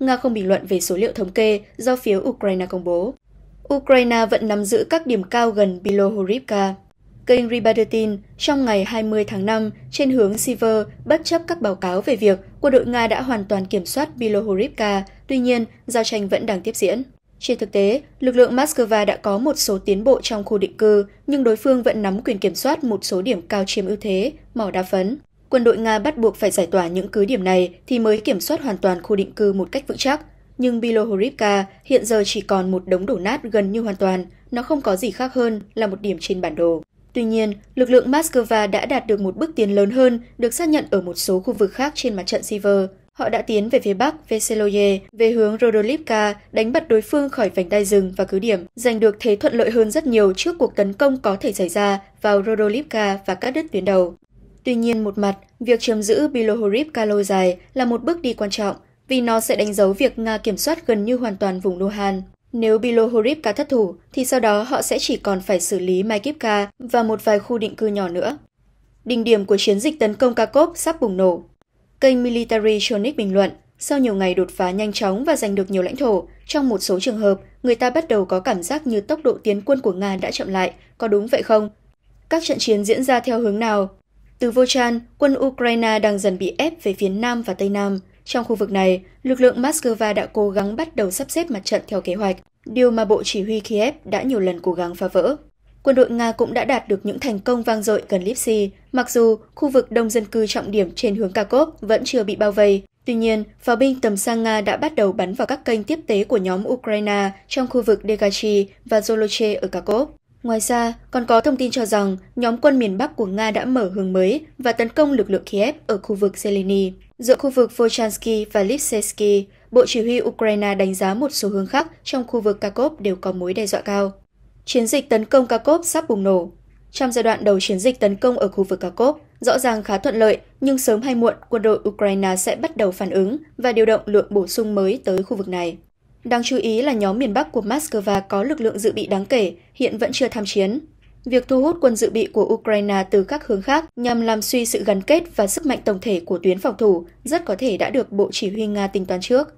Nga không bình luận về số liệu thống kê do phía Ukraine công bố. Ukraine vẫn nắm giữ các điểm cao gần Bilohorivka. Kênh Riba trong ngày 20 tháng 5, trên hướng Siver, bất chấp các báo cáo về việc quân đội Nga đã hoàn toàn kiểm soát Bilohorivka, tuy nhiên, giao tranh vẫn đang tiếp diễn. Trên thực tế, lực lượng Moscow đã có một số tiến bộ trong khu định cư, nhưng đối phương vẫn nắm quyền kiểm soát một số điểm cao chiếm ưu thế, mỏ đa phấn. Quân đội Nga bắt buộc phải giải tỏa những cứ điểm này thì mới kiểm soát hoàn toàn khu định cư một cách vững chắc. Nhưng Bilohorivka hiện giờ chỉ còn một đống đổ nát gần như hoàn toàn, nó không có gì khác hơn là một điểm trên bản đồ. Tuy nhiên, lực lượng Moscow đã đạt được một bước tiến lớn hơn được xác nhận ở một số khu vực khác trên mặt trận Siver. Họ đã tiến về phía bắc, Veseloye, về hướng Rodolivka, đánh bật đối phương khỏi vành đai rừng và cứ điểm, giành được thế thuận lợi hơn rất nhiều trước cuộc tấn công có thể xảy ra vào Rodolivka và các đất tuyến đầu. Tuy nhiên một mặt, việc chiếm giữ Bilohorib Kalo dài là một bước đi quan trọng vì nó sẽ đánh dấu việc Nga kiểm soát gần như hoàn toàn vùng Luhan. Nếu Bilohorib cá thất thủ, thì sau đó họ sẽ chỉ còn phải xử lý Maikivka và một vài khu định cư nhỏ nữa. Đỉnh điểm của chiến dịch tấn công Kakov sắp bùng nổ. Kênh Military Chronic bình luận, sau nhiều ngày đột phá nhanh chóng và giành được nhiều lãnh thổ, trong một số trường hợp, người ta bắt đầu có cảm giác như tốc độ tiến quân của Nga đã chậm lại, có đúng vậy không? Các trận chiến diễn ra theo hướng nào? Từ Vochan, quân Ukraine đang dần bị ép về phía Nam và Tây Nam. Trong khu vực này, lực lượng Moscow đã cố gắng bắt đầu sắp xếp mặt trận theo kế hoạch, điều mà Bộ Chỉ huy Kiev đã nhiều lần cố gắng phá vỡ. Quân đội Nga cũng đã đạt được những thành công vang dội gần Lipsy, mặc dù khu vực đông dân cư trọng điểm trên hướng Kharkov vẫn chưa bị bao vây. Tuy nhiên, pháo binh tầm xa Nga đã bắt đầu bắn vào các kênh tiếp tế của nhóm Ukraine trong khu vực Degachi và Zoloche ở Kharkov. Ngoài ra, còn có thông tin cho rằng nhóm quân miền Bắc của Nga đã mở hướng mới và tấn công lực lượng Kiev ở khu vực Zeleny. Giữa khu vực Volchansky và Lipsetsky, Bộ Chỉ huy Ukraine đánh giá một số hướng khác trong khu vực Kharkov đều có mối đe dọa cao. Chiến dịch tấn công Kharkov sắp bùng nổ. Trong giai đoạn đầu chiến dịch tấn công ở khu vực Kharkov, rõ ràng khá thuận lợi, nhưng sớm hay muộn quân đội Ukraine sẽ bắt đầu phản ứng và điều động lượng bổ sung mới tới khu vực này. Đáng chú ý là nhóm miền Bắc của Moscow có lực lượng dự bị đáng kể, hiện vẫn chưa tham chiến. Việc thu hút quân dự bị của Ukraine từ các hướng khác nhằm làm suy sự gắn kết và sức mạnh tổng thể của tuyến phòng thủ rất có thể đã được Bộ Chỉ huy Nga tính toán trước.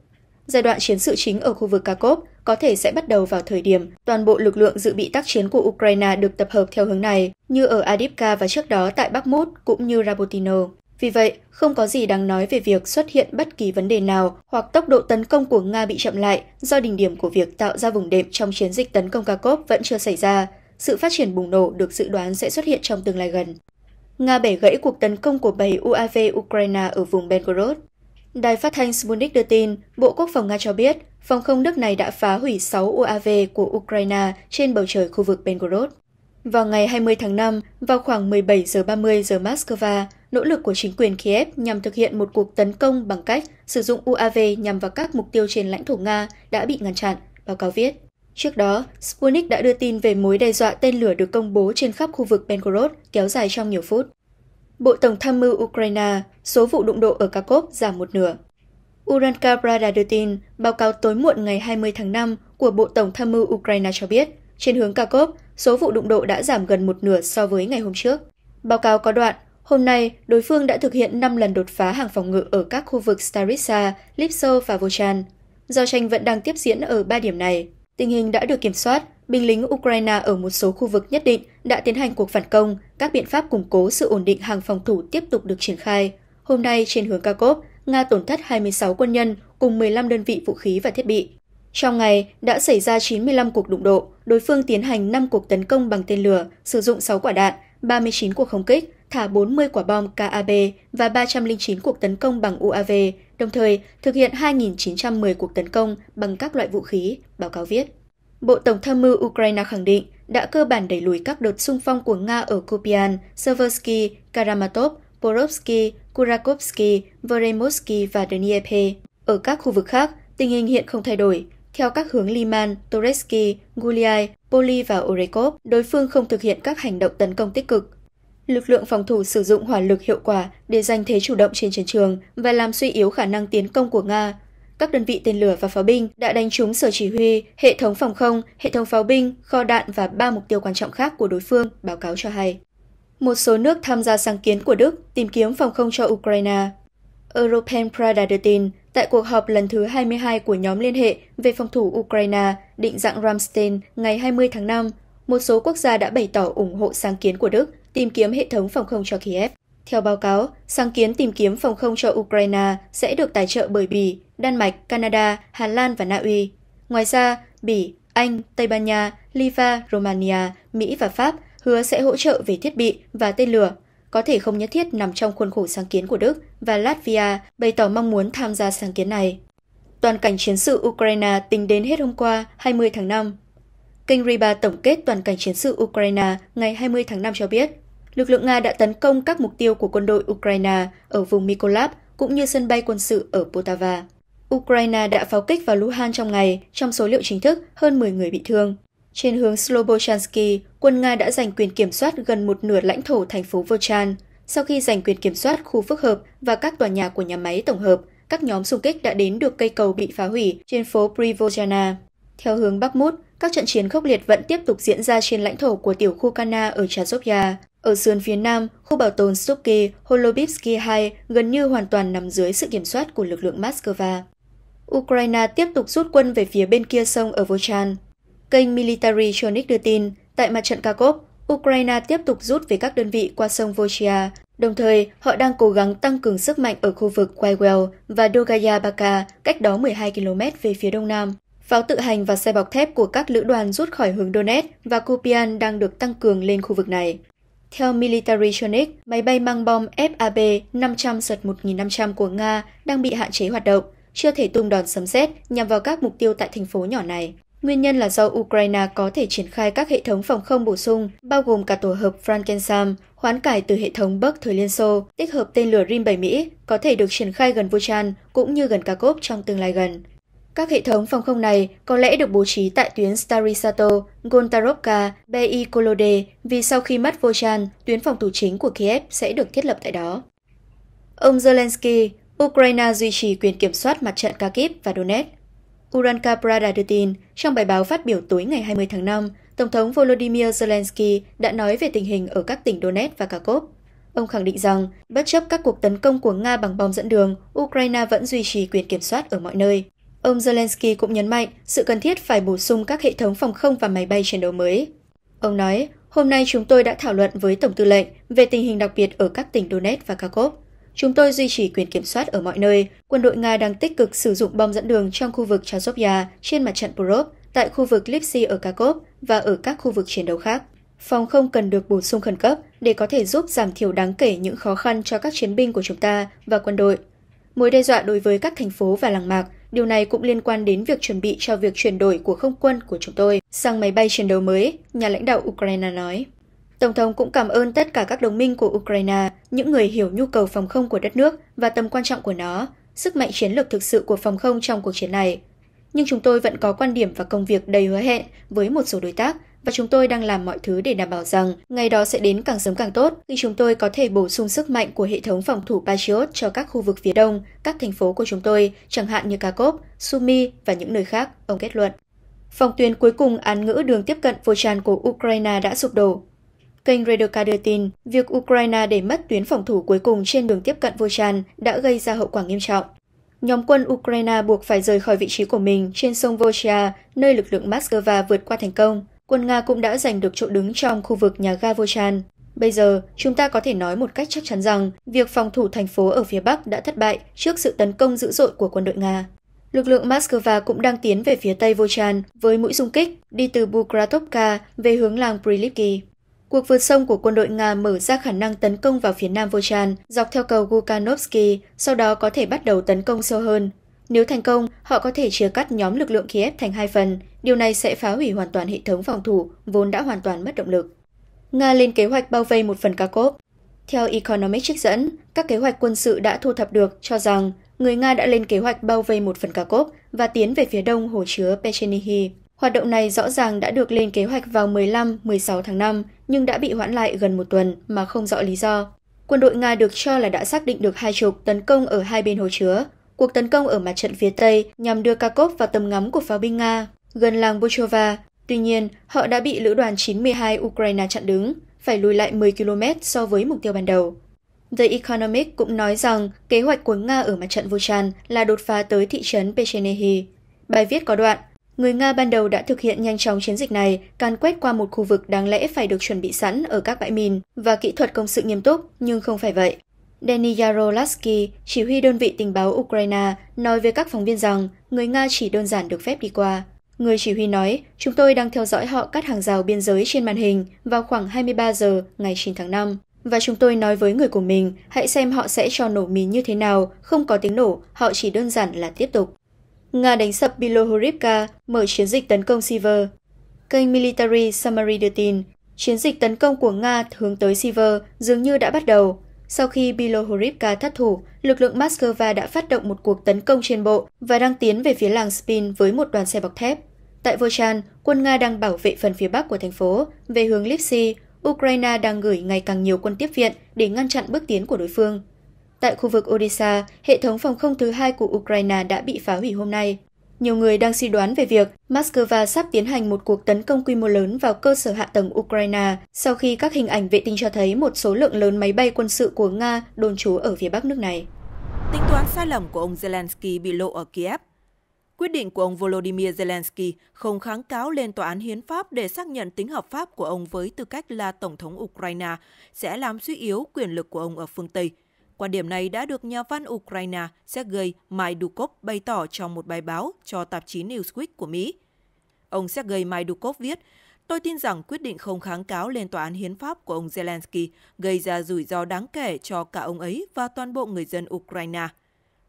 Giai đoạn chiến sự chính ở khu vực Kharkov có thể sẽ bắt đầu vào thời điểm toàn bộ lực lượng dự bị tác chiến của Ukraine được tập hợp theo hướng này, như ở Adipka và trước đó tại Bakhmut cũng như Rabotino. Vì vậy, không có gì đáng nói về việc xuất hiện bất kỳ vấn đề nào hoặc tốc độ tấn công của Nga bị chậm lại do đỉnh điểm của việc tạo ra vùng đệm trong chiến dịch tấn công Kharkov vẫn chưa xảy ra. Sự phát triển bùng nổ được dự đoán sẽ xuất hiện trong tương lai gần. Nga bẻ gãy cuộc tấn công của bầy UAV Ukraine ở vùng Belgorod. Đài phát thanh Sputnik đưa tin, Bộ Quốc phòng Nga cho biết, phòng không nước này đã phá hủy 6 UAV của Ukraine trên bầu trời khu vực Belgorod. Vào ngày 20 tháng 5, vào khoảng 17 giờ 30 giờ Moscow, nỗ lực của chính quyền Kiev nhằm thực hiện một cuộc tấn công bằng cách sử dụng UAV nhằm vào các mục tiêu trên lãnh thổ Nga đã bị ngăn chặn, báo cáo viết. Trước đó, Sputnik đã đưa tin về mối đe dọa tên lửa được công bố trên khắp khu vực Belgorod kéo dài trong nhiều phút. Bộ Tổng tham mưu Ukraine, số vụ đụng độ ở Kharkov giảm một nửa. Uranka Prada đưa tin, báo cáo tối muộn ngày 20 tháng 5 của Bộ Tổng tham mưu Ukraine cho biết, trên hướng Kharkov, số vụ đụng độ đã giảm gần một nửa so với ngày hôm trước. Báo cáo có đoạn, Hôm nay, đối phương đã thực hiện 5 lần đột phá hàng phòng ngự ở các khu vực Staritsa, Lipso và Vochan. Do tranh vẫn đang tiếp diễn ở ba điểm này, tình hình đã được kiểm soát, binh lính Ukraine ở một số khu vực nhất định đã tiến hành cuộc phản công, các biện pháp củng cố sự ổn định hàng phòng thủ tiếp tục được triển khai. Hôm nay, trên hướng Kharkov, Nga tổn thất 26 quân nhân cùng 15 đơn vị vũ khí và thiết bị. Trong ngày, đã xảy ra 95 cuộc đụng độ, đối phương tiến hành 5 cuộc tấn công bằng tên lửa, sử dụng 6 quả đạn, 39 cuộc không kích, thả 40 quả bom KAB và 309 cuộc tấn công bằng UAV, đồng thời thực hiện 2.910 cuộc tấn công bằng các loại vũ khí, báo cáo viết. Bộ Tổng tham mưu Ukraine khẳng định đã cơ bản đẩy lùi các đợt xung phong của Nga ở Kupian, Seversky, Karamatov, Borovsky, Kurakovsky, Veremovsky và Dnieper. Ở các khu vực khác, tình hình hiện không thay đổi. Theo các hướng Liman, Toretsky, Guliai, Poli và Orekov, đối phương không thực hiện các hành động tấn công tích cực, Lực lượng phòng thủ sử dụng hỏa lực hiệu quả để giành thế chủ động trên chiến trường và làm suy yếu khả năng tiến công của Nga. Các đơn vị tên lửa và pháo binh đã đánh trúng sở chỉ huy, hệ thống phòng không, hệ thống pháo binh, kho đạn và ba mục tiêu quan trọng khác của đối phương, báo cáo cho hay. Một số nước tham gia sáng kiến của Đức tìm kiếm phòng không cho Ukraine. European Prada đưa tin, tại cuộc họp lần thứ 22 của nhóm liên hệ về phòng thủ Ukraine định dạng Ramstein ngày 20 tháng 5, một số quốc gia đã bày tỏ ủng hộ sáng kiến của Đức tìm kiếm hệ thống phòng không cho Kiev. Theo báo cáo, sáng kiến tìm kiếm phòng không cho Ukraine sẽ được tài trợ bởi Bỉ, Đan Mạch, Canada, Hà Lan và Na Uy. Ngoài ra, Bỉ, Anh, Tây Ban Nha, Litva, Romania, Mỹ và Pháp hứa sẽ hỗ trợ về thiết bị và tên lửa, có thể không nhất thiết nằm trong khuôn khổ sáng kiến của Đức và Latvia bày tỏ mong muốn tham gia sáng kiến này. Toàn cảnh chiến sự Ukraine tính đến hết hôm qua, 20 tháng 5. Kênh Riba tổng kết toàn cảnh chiến sự Ukraine ngày 20 tháng 5 cho biết, lực lượng Nga đã tấn công các mục tiêu của quân đội Ukraine ở vùng Mykolaiv cũng như sân bay quân sự ở potava. Ukraine đã pháo kích vào luhansk trong ngày, trong số liệu chính thức hơn 10 người bị thương. Trên hướng Slobochansky, quân Nga đã giành quyền kiểm soát gần một nửa lãnh thổ thành phố Volchan. Sau khi giành quyền kiểm soát khu phức hợp và các tòa nhà của nhà máy tổng hợp, các nhóm xung kích đã đến được cây cầu bị phá hủy trên phố Privozhana. Theo hướng Bắc Mút, các trận chiến khốc liệt vẫn tiếp tục diễn ra trên lãnh thổ của tiểu khu Kana ở Chazovya. Ở sườn phía nam, khu bảo tồn Stupki Holobivsky 2 gần như hoàn toàn nằm dưới sự kiểm soát của lực lượng Moscow. Ukraine tiếp tục rút quân về phía bên kia sông ở Volchan. Kênh Military Chronic đưa tin, tại mặt trận Kharkov, Ukraine tiếp tục rút về các đơn vị qua sông Volchia, đồng thời họ đang cố gắng tăng cường sức mạnh ở khu vực Kwaywell và Dogaya Baka, cách đó 12 km về phía đông nam. Pháo tự hành và xe bọc thép của các lữ đoàn rút khỏi hướng Donetsk và Kupian đang được tăng cường lên khu vực này. Theo Military Tronic, máy bay mang bom FAB-500 giật 1.500 của Nga đang bị hạn chế hoạt động, chưa thể tung đòn sấm sét nhằm vào các mục tiêu tại thành phố nhỏ này. Nguyên nhân là do Ukraine có thể triển khai các hệ thống phòng không bổ sung, bao gồm cả tổ hợp Frankensam, hoán cải từ hệ thống Buck thời Liên Xô, tích hợp tên lửa Rim-7 Mỹ, có thể được triển khai gần Vuchan cũng như gần Kharkov trong tương lai gần. Các hệ thống phòng không này có lẽ được bố trí tại tuyến Starisato, Gontarovka, Bei Kolode vì sau khi mất Volchan, tuyến phòng thủ chính của Kiev sẽ được thiết lập tại đó. Ông Zelensky, Ukraine duy trì quyền kiểm soát mặt trận Kharkiv và Donetsk. Uranka Prada đưa tin, trong bài báo phát biểu tối ngày 20 tháng 5, Tổng thống Volodymyr Zelensky đã nói về tình hình ở các tỉnh Donetsk và Kharkov. Ông khẳng định rằng, bất chấp các cuộc tấn công của Nga bằng bom dẫn đường, Ukraine vẫn duy trì quyền kiểm soát ở mọi nơi. Ông Zelensky cũng nhấn mạnh sự cần thiết phải bổ sung các hệ thống phòng không và máy bay chiến đấu mới. Ông nói, hôm nay chúng tôi đã thảo luận với Tổng tư lệnh về tình hình đặc biệt ở các tỉnh Donetsk và Kharkov. Chúng tôi duy trì quyền kiểm soát ở mọi nơi. Quân đội Nga đang tích cực sử dụng bom dẫn đường trong khu vực Chazovya trên mặt trận Porov, tại khu vực Lipsy ở Kharkov và ở các khu vực chiến đấu khác. Phòng không cần được bổ sung khẩn cấp để có thể giúp giảm thiểu đáng kể những khó khăn cho các chiến binh của chúng ta và quân đội. Mối đe dọa đối với các thành phố và làng mạc Điều này cũng liên quan đến việc chuẩn bị cho việc chuyển đổi của không quân của chúng tôi sang máy bay chiến đấu mới, nhà lãnh đạo Ukraine nói. Tổng thống cũng cảm ơn tất cả các đồng minh của Ukraine, những người hiểu nhu cầu phòng không của đất nước và tầm quan trọng của nó, sức mạnh chiến lược thực sự của phòng không trong cuộc chiến này. Nhưng chúng tôi vẫn có quan điểm và công việc đầy hứa hẹn với một số đối tác và chúng tôi đang làm mọi thứ để đảm bảo rằng ngày đó sẽ đến càng sớm càng tốt khi chúng tôi có thể bổ sung sức mạnh của hệ thống phòng thủ Patriot cho các khu vực phía đông, các thành phố của chúng tôi, chẳng hạn như Kharkov, Sumy và những nơi khác, ông kết luận. Phòng tuyến cuối cùng án ngữ đường tiếp cận Volchan của Ukraine đã sụp đổ. Kênh Redoka đưa tin, việc Ukraine để mất tuyến phòng thủ cuối cùng trên đường tiếp cận Volchan đã gây ra hậu quả nghiêm trọng nhóm quân Ukraine buộc phải rời khỏi vị trí của mình trên sông Volchia, nơi lực lượng Moscow vượt qua thành công quân Nga cũng đã giành được chỗ đứng trong khu vực nhà ga Vochan. Bây giờ, chúng ta có thể nói một cách chắc chắn rằng việc phòng thủ thành phố ở phía Bắc đã thất bại trước sự tấn công dữ dội của quân đội Nga. Lực lượng Moscow cũng đang tiến về phía tây Vochan với mũi xung kích đi từ Bukratovka về hướng làng Prilipki. Cuộc vượt sông của quân đội Nga mở ra khả năng tấn công vào phía nam Vochan dọc theo cầu Gukanovsky, sau đó có thể bắt đầu tấn công sâu hơn, nếu thành công, họ có thể chia cắt nhóm lực lượng Kiev thành hai phần. Điều này sẽ phá hủy hoàn toàn hệ thống phòng thủ, vốn đã hoàn toàn mất động lực. Nga lên kế hoạch bao vây một phần Kharkov. Theo Economic trích dẫn, các kế hoạch quân sự đã thu thập được cho rằng người Nga đã lên kế hoạch bao vây một phần Kharkov và tiến về phía đông hồ chứa Pechenihi. Hoạt động này rõ ràng đã được lên kế hoạch vào 15-16 tháng 5, nhưng đã bị hoãn lại gần một tuần mà không rõ lý do. Quân đội Nga được cho là đã xác định được hai trục tấn công ở hai bên hồ chứa, cuộc tấn công ở mặt trận phía Tây nhằm đưa Kharkov vào tầm ngắm của pháo binh Nga, gần làng Bochova. Tuy nhiên, họ đã bị lữ đoàn 92 Ukraine chặn đứng, phải lùi lại 10 km so với mục tiêu ban đầu. The Economic cũng nói rằng kế hoạch của Nga ở mặt trận Vuchan là đột phá tới thị trấn Pechenehi. Bài viết có đoạn, người Nga ban đầu đã thực hiện nhanh chóng chiến dịch này, can quét qua một khu vực đáng lẽ phải được chuẩn bị sẵn ở các bãi mìn và kỹ thuật công sự nghiêm túc, nhưng không phải vậy. Denny Yarolaski, chỉ huy đơn vị tình báo Ukraine, nói với các phóng viên rằng người Nga chỉ đơn giản được phép đi qua. Người chỉ huy nói, chúng tôi đang theo dõi họ cắt hàng rào biên giới trên màn hình vào khoảng 23 giờ ngày 9 tháng 5. Và chúng tôi nói với người của mình, hãy xem họ sẽ cho nổ mìn như thế nào, không có tiếng nổ, họ chỉ đơn giản là tiếp tục. Nga đánh sập Bilohorivka, mở chiến dịch tấn công Siver. Kênh Military Summary đưa tin, chiến dịch tấn công của Nga hướng tới Siver dường như đã bắt đầu sau khi Bilohorivka thất thủ, lực lượng Moscow đã phát động một cuộc tấn công trên bộ và đang tiến về phía làng Spin với một đoàn xe bọc thép. Tại Vochan, quân Nga đang bảo vệ phần phía bắc của thành phố. Về hướng Lipsy, Ukraine đang gửi ngày càng nhiều quân tiếp viện để ngăn chặn bước tiến của đối phương. Tại khu vực Odisha, hệ thống phòng không thứ hai của Ukraine đã bị phá hủy hôm nay nhiều người đang suy đoán về việc Moscow sắp tiến hành một cuộc tấn công quy mô lớn vào cơ sở hạ tầng Ukraine sau khi các hình ảnh vệ tinh cho thấy một số lượng lớn máy bay quân sự của Nga đồn trú ở phía bắc nước này. Tính toán sai lầm của ông Zelensky bị lộ ở Kiev Quyết định của ông Volodymyr Zelensky không kháng cáo lên tòa án hiến pháp để xác nhận tính hợp pháp của ông với tư cách là tổng thống Ukraine sẽ làm suy yếu quyền lực của ông ở phương Tây – Quan điểm này đã được nhà văn Ukraine Sergei Maidukov bày tỏ trong một bài báo cho tạp chí Newsweek của Mỹ. Ông Sergei Maidukov viết, Tôi tin rằng quyết định không kháng cáo lên tòa án hiến pháp của ông Zelensky gây ra rủi ro đáng kể cho cả ông ấy và toàn bộ người dân Ukraine.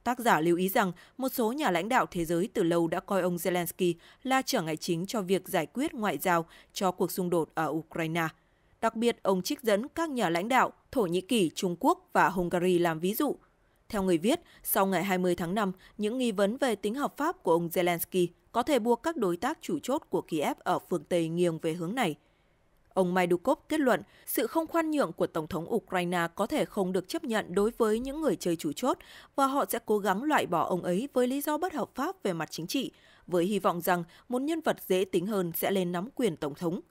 Tác giả lưu ý rằng một số nhà lãnh đạo thế giới từ lâu đã coi ông Zelensky là trở ngại chính cho việc giải quyết ngoại giao cho cuộc xung đột ở Ukraine – Đặc biệt, ông trích dẫn các nhà lãnh đạo Thổ Nhĩ Kỳ, Trung Quốc và Hungary làm ví dụ. Theo người viết, sau ngày 20 tháng 5, những nghi vấn về tính hợp pháp của ông Zelensky có thể buộc các đối tác chủ chốt của Kiev ở phương Tây nghiêng về hướng này. Ông Maidukov kết luận sự không khoan nhượng của Tổng thống Ukraine có thể không được chấp nhận đối với những người chơi chủ chốt và họ sẽ cố gắng loại bỏ ông ấy với lý do bất hợp pháp về mặt chính trị, với hy vọng rằng một nhân vật dễ tính hơn sẽ lên nắm quyền Tổng thống –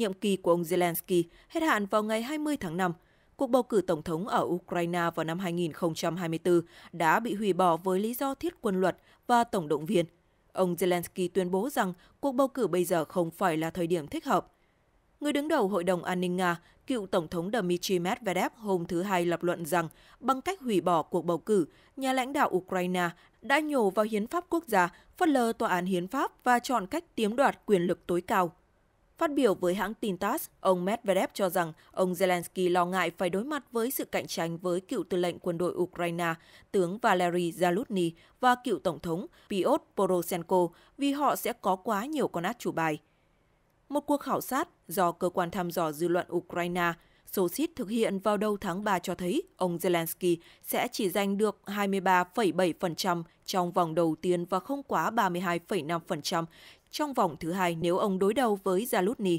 nhiệm kỳ của ông Zelensky hết hạn vào ngày 20 tháng 5. Cuộc bầu cử tổng thống ở Ukraine vào năm 2024 đã bị hủy bỏ với lý do thiết quân luật và tổng động viên. Ông Zelensky tuyên bố rằng cuộc bầu cử bây giờ không phải là thời điểm thích hợp. Người đứng đầu Hội đồng An ninh Nga, cựu Tổng thống Dmitry Medvedev hôm thứ Hai lập luận rằng bằng cách hủy bỏ cuộc bầu cử, nhà lãnh đạo Ukraine đã nhổ vào hiến pháp quốc gia, phớt lờ tòa án hiến pháp và chọn cách tiếm đoạt quyền lực tối cao Phát biểu với hãng tin TASS, ông Medvedev cho rằng ông Zelensky lo ngại phải đối mặt với sự cạnh tranh với cựu tư lệnh quân đội Ukraine, tướng Valery Zaluzny và cựu Tổng thống Pyotr Poroshenko vì họ sẽ có quá nhiều con át chủ bài. Một cuộc khảo sát do Cơ quan thăm dò dư luận Ukraine Sosit thực hiện vào đầu tháng 3 cho thấy ông Zelensky sẽ chỉ giành được 23,7% trong vòng đầu tiên và không quá 32,5% trong vòng thứ hai nếu ông đối đầu với Zalutny.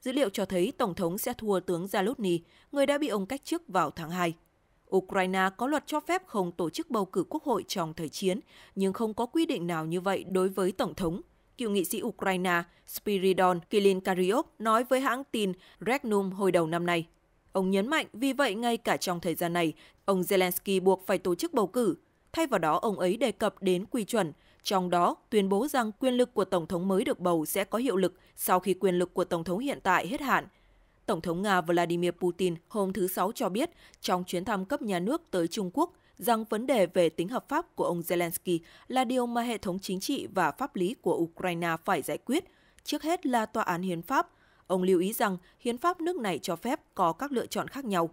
Dữ liệu cho thấy Tổng thống sẽ thua tướng Zalutny, người đã bị ông cách chức vào tháng 2. Ukraine có luật cho phép không tổ chức bầu cử quốc hội trong thời chiến, nhưng không có quy định nào như vậy đối với Tổng thống. Cựu nghị sĩ Ukraine Spiridon Kilinkariov nói với hãng tin Regnum hồi đầu năm nay. Ông nhấn mạnh vì vậy ngay cả trong thời gian này, ông Zelensky buộc phải tổ chức bầu cử. Thay vào đó, ông ấy đề cập đến quy chuẩn trong đó tuyên bố rằng quyền lực của Tổng thống mới được bầu sẽ có hiệu lực sau khi quyền lực của Tổng thống hiện tại hết hạn. Tổng thống Nga Vladimir Putin hôm thứ Sáu cho biết trong chuyến thăm cấp nhà nước tới Trung Quốc rằng vấn đề về tính hợp pháp của ông Zelensky là điều mà hệ thống chính trị và pháp lý của Ukraine phải giải quyết, trước hết là tòa án hiến pháp. Ông lưu ý rằng hiến pháp nước này cho phép có các lựa chọn khác nhau.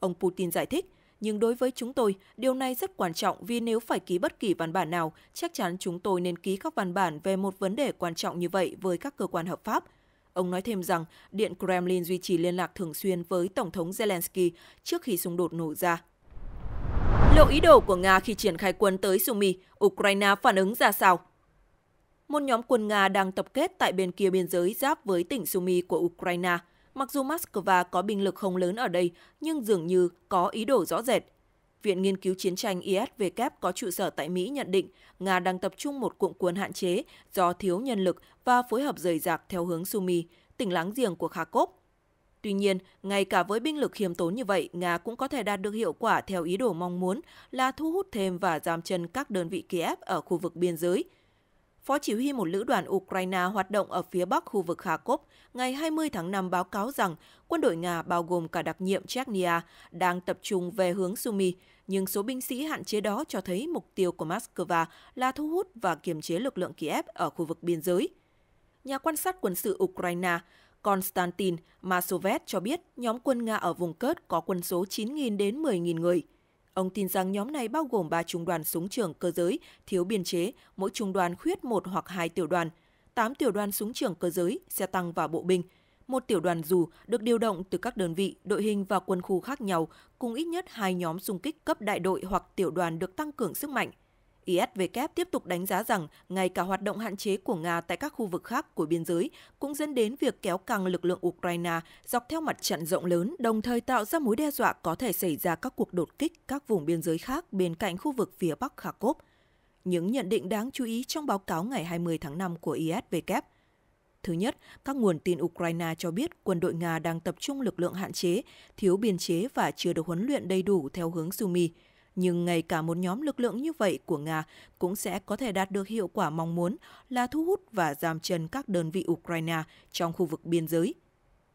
Ông Putin giải thích, nhưng đối với chúng tôi, điều này rất quan trọng vì nếu phải ký bất kỳ văn bản nào, chắc chắn chúng tôi nên ký các văn bản về một vấn đề quan trọng như vậy với các cơ quan hợp pháp. Ông nói thêm rằng Điện Kremlin duy trì liên lạc thường xuyên với Tổng thống Zelensky trước khi xung đột nổ ra. Lộ ý đồ của Nga khi triển khai quân tới Sumy, Ukraine phản ứng ra sao? Một nhóm quân Nga đang tập kết tại bên kia biên giới giáp với tỉnh Sumy của Ukraine – Mặc dù Moscow có binh lực không lớn ở đây, nhưng dường như có ý đồ rõ rệt. Viện Nghiên cứu Chiến tranh ISW có trụ sở tại Mỹ nhận định Nga đang tập trung một cuộn cuốn hạn chế do thiếu nhân lực và phối hợp rời rạc theo hướng Sumi, tỉnh láng giềng của Kharkov. Tuy nhiên, ngay cả với binh lực khiêm tốn như vậy, Nga cũng có thể đạt được hiệu quả theo ý đồ mong muốn là thu hút thêm và giam chân các đơn vị Kiev ở khu vực biên giới – Phó chỉ huy một lữ đoàn Ukraine hoạt động ở phía bắc khu vực Kharkov ngày 20 tháng 5 báo cáo rằng quân đội Nga bao gồm cả đặc nhiệm Chechnya đang tập trung về hướng Sumy, nhưng số binh sĩ hạn chế đó cho thấy mục tiêu của Moscow là thu hút và kiềm chế lực lượng Kiev ở khu vực biên giới. Nhà quan sát quân sự Ukraine Konstantin Masovet cho biết nhóm quân Nga ở vùng Kớt có quân số 9.000 đến 10.000 người – Ông tin rằng nhóm này bao gồm 3 trung đoàn súng trường cơ giới, thiếu biên chế, mỗi trung đoàn khuyết một hoặc hai tiểu đoàn, 8 tiểu đoàn súng trường cơ giới, xe tăng và bộ binh, một tiểu đoàn dù được điều động từ các đơn vị, đội hình và quân khu khác nhau, cùng ít nhất hai nhóm xung kích cấp đại đội hoặc tiểu đoàn được tăng cường sức mạnh. ISW tiếp tục đánh giá rằng ngay cả hoạt động hạn chế của Nga tại các khu vực khác của biên giới cũng dẫn đến việc kéo căng lực lượng Ukraine dọc theo mặt trận rộng lớn, đồng thời tạo ra mối đe dọa có thể xảy ra các cuộc đột kích các vùng biên giới khác bên cạnh khu vực phía Bắc Kharkov. Những nhận định đáng chú ý trong báo cáo ngày 20 tháng 5 của ISW Thứ nhất, các nguồn tin Ukraine cho biết quân đội Nga đang tập trung lực lượng hạn chế, thiếu biên chế và chưa được huấn luyện đầy đủ theo hướng Sumi nhưng ngay cả một nhóm lực lượng như vậy của Nga cũng sẽ có thể đạt được hiệu quả mong muốn là thu hút và giảm chân các đơn vị Ukraine trong khu vực biên giới.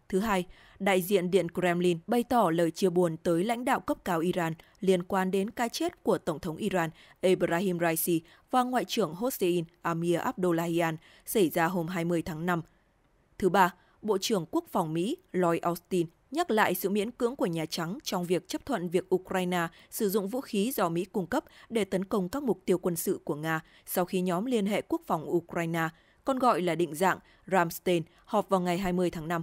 Thứ hai, đại diện Điện Kremlin bày tỏ lời chia buồn tới lãnh đạo cấp cao Iran liên quan đến cái chết của Tổng thống Iran Ebrahim Raisi và Ngoại trưởng Hossein Amir Abdullahian xảy ra hôm 20 tháng 5. Thứ ba, Bộ trưởng Quốc phòng Mỹ Lloyd Austin nhắc lại sự miễn cưỡng của Nhà Trắng trong việc chấp thuận việc Ukraine sử dụng vũ khí do Mỹ cung cấp để tấn công các mục tiêu quân sự của Nga sau khi nhóm Liên hệ Quốc phòng Ukraine, còn gọi là định dạng Ramstein, họp vào ngày 20 tháng 5.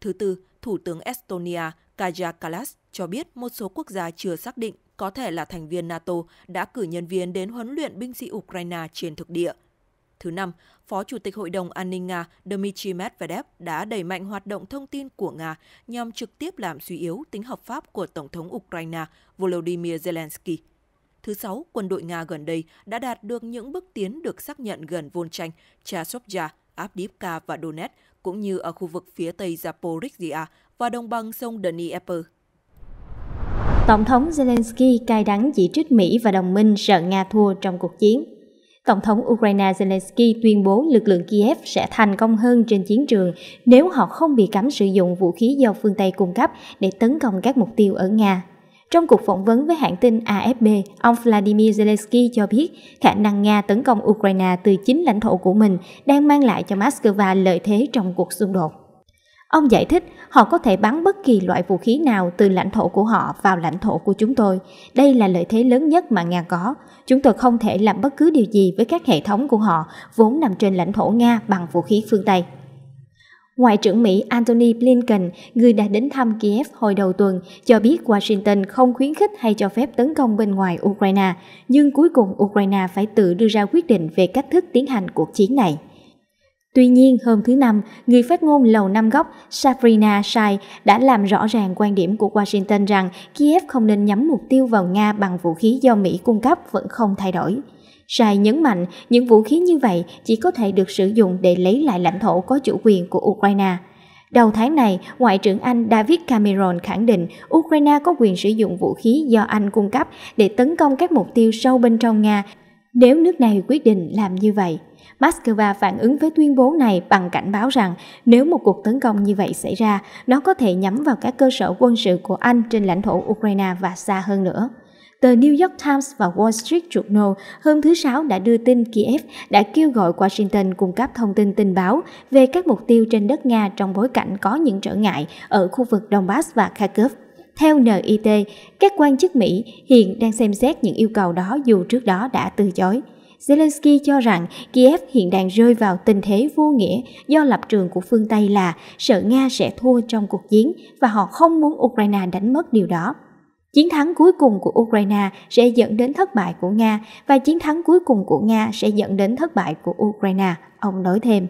Thứ tư, Thủ tướng Estonia Kaja Kallas cho biết một số quốc gia chưa xác định có thể là thành viên NATO đã cử nhân viên đến huấn luyện binh sĩ Ukraine trên thực địa – Thứ năm, Phó Chủ tịch Hội đồng An ninh Nga Dmitry Medvedev đã đẩy mạnh hoạt động thông tin của Nga nhằm trực tiếp làm suy yếu tính hợp pháp của Tổng thống Ukraine Volodymyr Zelensky. Thứ sáu, quân đội Nga gần đây đã đạt được những bước tiến được xác nhận gần Volchanh, Chasovya, Avdiivka và Donetsk, cũng như ở khu vực phía tây Zaporizhia và đồng bằng sông Dnieper. Tổng thống Zelensky cay đắng chỉ trích Mỹ và đồng minh sợ Nga thua trong cuộc chiến. Tổng thống Ukraine Zelensky tuyên bố lực lượng Kiev sẽ thành công hơn trên chiến trường nếu họ không bị cấm sử dụng vũ khí do phương Tây cung cấp để tấn công các mục tiêu ở Nga. Trong cuộc phỏng vấn với hãng tin AFP, ông Vladimir Zelensky cho biết khả năng Nga tấn công Ukraine từ chính lãnh thổ của mình đang mang lại cho Moscow lợi thế trong cuộc xung đột. Ông giải thích họ có thể bắn bất kỳ loại vũ khí nào từ lãnh thổ của họ vào lãnh thổ của chúng tôi. Đây là lợi thế lớn nhất mà Nga có. Chúng tôi không thể làm bất cứ điều gì với các hệ thống của họ vốn nằm trên lãnh thổ Nga bằng vũ khí phương Tây. Ngoại trưởng Mỹ Antony Blinken, người đã đến thăm Kiev hồi đầu tuần, cho biết Washington không khuyến khích hay cho phép tấn công bên ngoài Ukraine, nhưng cuối cùng Ukraine phải tự đưa ra quyết định về cách thức tiến hành cuộc chiến này. Tuy nhiên, hôm thứ Năm, người phát ngôn Lầu Năm Góc Sabrina Shai đã làm rõ ràng quan điểm của Washington rằng Kiev không nên nhắm mục tiêu vào Nga bằng vũ khí do Mỹ cung cấp vẫn không thay đổi. Shai nhấn mạnh những vũ khí như vậy chỉ có thể được sử dụng để lấy lại lãnh thổ có chủ quyền của Ukraine. Đầu tháng này, Ngoại trưởng Anh David Cameron khẳng định Ukraine có quyền sử dụng vũ khí do Anh cung cấp để tấn công các mục tiêu sâu bên trong Nga nếu nước này quyết định làm như vậy. Moscow phản ứng với tuyên bố này bằng cảnh báo rằng nếu một cuộc tấn công như vậy xảy ra, nó có thể nhắm vào các cơ sở quân sự của Anh trên lãnh thổ Ukraine và xa hơn nữa. Tờ New York Times và Wall Street Journal hôm thứ Sáu đã đưa tin Kiev đã kêu gọi Washington cung cấp thông tin tình báo về các mục tiêu trên đất Nga trong bối cảnh có những trở ngại ở khu vực Donbass và Kharkov. Theo NIT, các quan chức Mỹ hiện đang xem xét những yêu cầu đó dù trước đó đã từ chối. Zelensky cho rằng Kiev hiện đang rơi vào tình thế vô nghĩa do lập trường của phương Tây là sợ Nga sẽ thua trong cuộc chiến và họ không muốn Ukraine đánh mất điều đó. Chiến thắng cuối cùng của Ukraine sẽ dẫn đến thất bại của Nga và chiến thắng cuối cùng của Nga sẽ dẫn đến thất bại của Ukraine, ông nói thêm.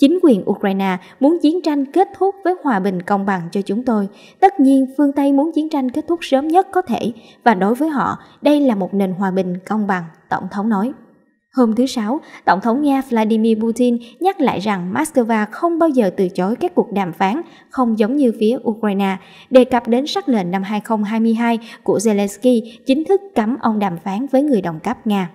Chính quyền Ukraine muốn chiến tranh kết thúc với hòa bình công bằng cho chúng tôi. Tất nhiên, phương Tây muốn chiến tranh kết thúc sớm nhất có thể và đối với họ, đây là một nền hòa bình công bằng, Tổng thống nói. Hôm thứ Sáu, Tổng thống Nga Vladimir Putin nhắc lại rằng Moscow không bao giờ từ chối các cuộc đàm phán, không giống như phía Ukraine, đề cập đến sắc lệnh năm 2022 của Zelensky chính thức cấm ông đàm phán với người đồng cấp Nga.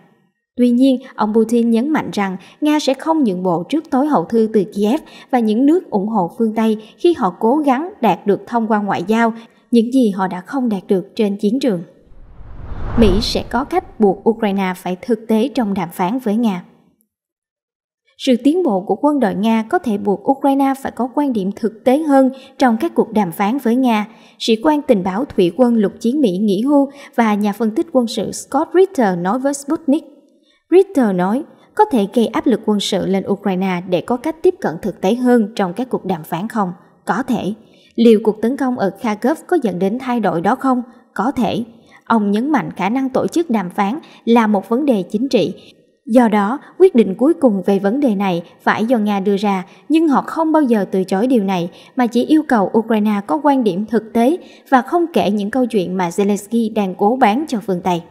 Tuy nhiên, ông Putin nhấn mạnh rằng Nga sẽ không nhượng bộ trước tối hậu thư từ Kiev và những nước ủng hộ phương Tây khi họ cố gắng đạt được thông qua ngoại giao những gì họ đã không đạt được trên chiến trường. Mỹ sẽ có cách buộc Ukraine phải thực tế trong đàm phán với Nga. Sự tiến bộ của quân đội Nga có thể buộc Ukraine phải có quan điểm thực tế hơn trong các cuộc đàm phán với Nga, sĩ quan tình báo thủy quân lục chiến Mỹ nghỉ hưu và nhà phân tích quân sự Scott Ritter nói với Sputnik. Ritter nói, có thể gây áp lực quân sự lên Ukraine để có cách tiếp cận thực tế hơn trong các cuộc đàm phán không? Có thể. Liệu cuộc tấn công ở Kharkov có dẫn đến thay đổi đó không? Có thể. Ông nhấn mạnh khả năng tổ chức đàm phán là một vấn đề chính trị. Do đó, quyết định cuối cùng về vấn đề này phải do Nga đưa ra, nhưng họ không bao giờ từ chối điều này mà chỉ yêu cầu Ukraine có quan điểm thực tế và không kể những câu chuyện mà Zelensky đang cố bán cho phương Tây.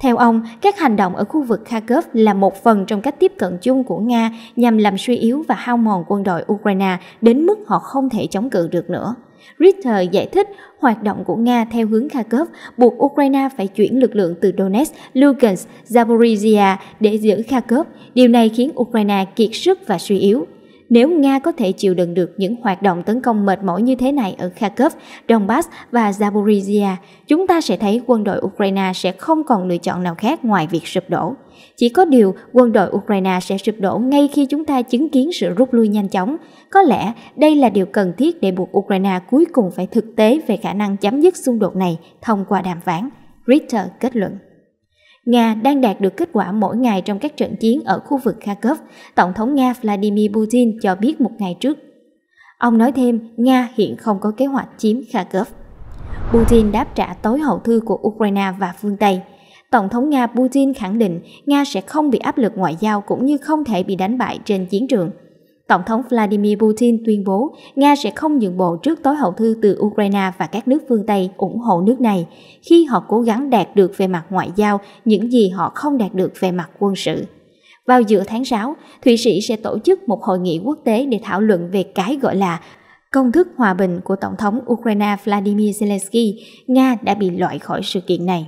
Theo ông, các hành động ở khu vực Kharkov là một phần trong cách tiếp cận chung của Nga nhằm làm suy yếu và hao mòn quân đội Ukraine đến mức họ không thể chống cự được nữa. Ritter giải thích hoạt động của Nga theo hướng Kharkov buộc Ukraine phải chuyển lực lượng từ Donetsk, Lugansk, Zaporizhia để giữ Kharkov. Điều này khiến Ukraine kiệt sức và suy yếu. Nếu Nga có thể chịu đựng được những hoạt động tấn công mệt mỏi như thế này ở Kharkov, Donbass và Zaporizhia, chúng ta sẽ thấy quân đội Ukraine sẽ không còn lựa chọn nào khác ngoài việc sụp đổ. Chỉ có điều quân đội Ukraine sẽ sụp đổ ngay khi chúng ta chứng kiến sự rút lui nhanh chóng. Có lẽ đây là điều cần thiết để buộc Ukraine cuối cùng phải thực tế về khả năng chấm dứt xung đột này thông qua đàm phán. Ritter kết luận. Nga đang đạt được kết quả mỗi ngày trong các trận chiến ở khu vực Kharkov, Tổng thống Nga Vladimir Putin cho biết một ngày trước. Ông nói thêm, Nga hiện không có kế hoạch chiếm Kharkov. Putin đáp trả tối hậu thư của Ukraine và phương Tây. Tổng thống Nga Putin khẳng định Nga sẽ không bị áp lực ngoại giao cũng như không thể bị đánh bại trên chiến trường. Tổng thống Vladimir Putin tuyên bố Nga sẽ không nhượng bộ trước tối hậu thư từ Ukraine và các nước phương Tây ủng hộ nước này khi họ cố gắng đạt được về mặt ngoại giao những gì họ không đạt được về mặt quân sự. Vào giữa tháng 6, Thụy Sĩ sẽ tổ chức một hội nghị quốc tế để thảo luận về cái gọi là công thức hòa bình của Tổng thống Ukraine Vladimir Zelensky. Nga đã bị loại khỏi sự kiện này.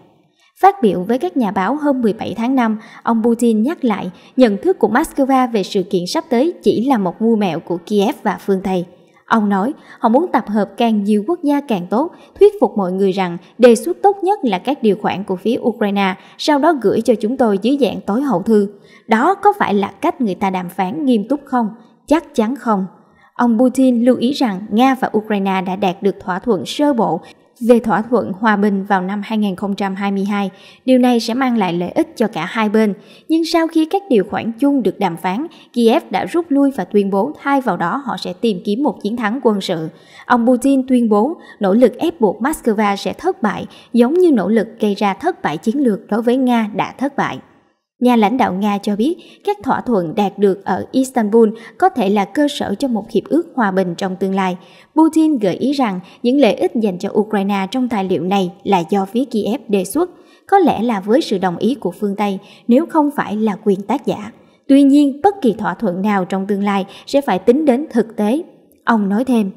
Phát biểu với các nhà báo hôm 17 tháng 5, ông Putin nhắc lại nhận thức của Moscow về sự kiện sắp tới chỉ là một mưu mẹo của Kiev và phương Tây. Ông nói, họ muốn tập hợp càng nhiều quốc gia càng tốt, thuyết phục mọi người rằng đề xuất tốt nhất là các điều khoản của phía Ukraine, sau đó gửi cho chúng tôi dưới dạng tối hậu thư. Đó có phải là cách người ta đàm phán nghiêm túc không? Chắc chắn không. Ông Putin lưu ý rằng Nga và Ukraine đã đạt được thỏa thuận sơ bộ về thỏa thuận hòa bình vào năm 2022. Điều này sẽ mang lại lợi ích cho cả hai bên, nhưng sau khi các điều khoản chung được đàm phán, Kiev đã rút lui và tuyên bố thay vào đó họ sẽ tìm kiếm một chiến thắng quân sự. Ông Putin tuyên bố nỗ lực ép buộc Moscow sẽ thất bại, giống như nỗ lực gây ra thất bại chiến lược đối với Nga đã thất bại. Nhà lãnh đạo Nga cho biết các thỏa thuận đạt được ở Istanbul có thể là cơ sở cho một hiệp ước hòa bình trong tương lai. Putin gợi ý rằng những lợi ích dành cho Ukraine trong tài liệu này là do phía Kiev đề xuất, có lẽ là với sự đồng ý của phương Tây nếu không phải là quyền tác giả. Tuy nhiên, bất kỳ thỏa thuận nào trong tương lai sẽ phải tính đến thực tế. Ông nói thêm.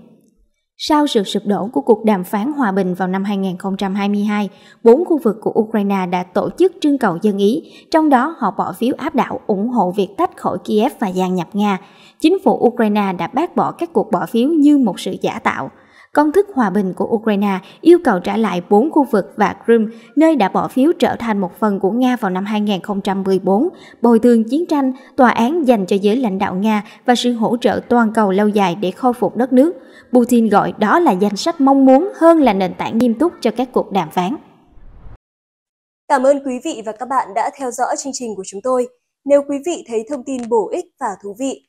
Sau sự sụp đổ của cuộc đàm phán hòa bình vào năm 2022, bốn khu vực của Ukraine đã tổ chức trưng cầu dân ý, trong đó họ bỏ phiếu áp đảo ủng hộ việc tách khỏi Kiev và gia nhập Nga. Chính phủ Ukraine đã bác bỏ các cuộc bỏ phiếu như một sự giả tạo. Công thức hòa bình của Ukraine yêu cầu trả lại 4 khu vực và Crimea, nơi đã bỏ phiếu trở thành một phần của Nga vào năm 2014, bồi thường chiến tranh, tòa án dành cho giới lãnh đạo Nga và sự hỗ trợ toàn cầu lâu dài để khôi phục đất nước. Putin gọi đó là danh sách mong muốn hơn là nền tảng nghiêm túc cho các cuộc đàm phán. Cảm ơn quý vị và các bạn đã theo dõi chương trình của chúng tôi. Nếu quý vị thấy thông tin bổ ích và thú vị,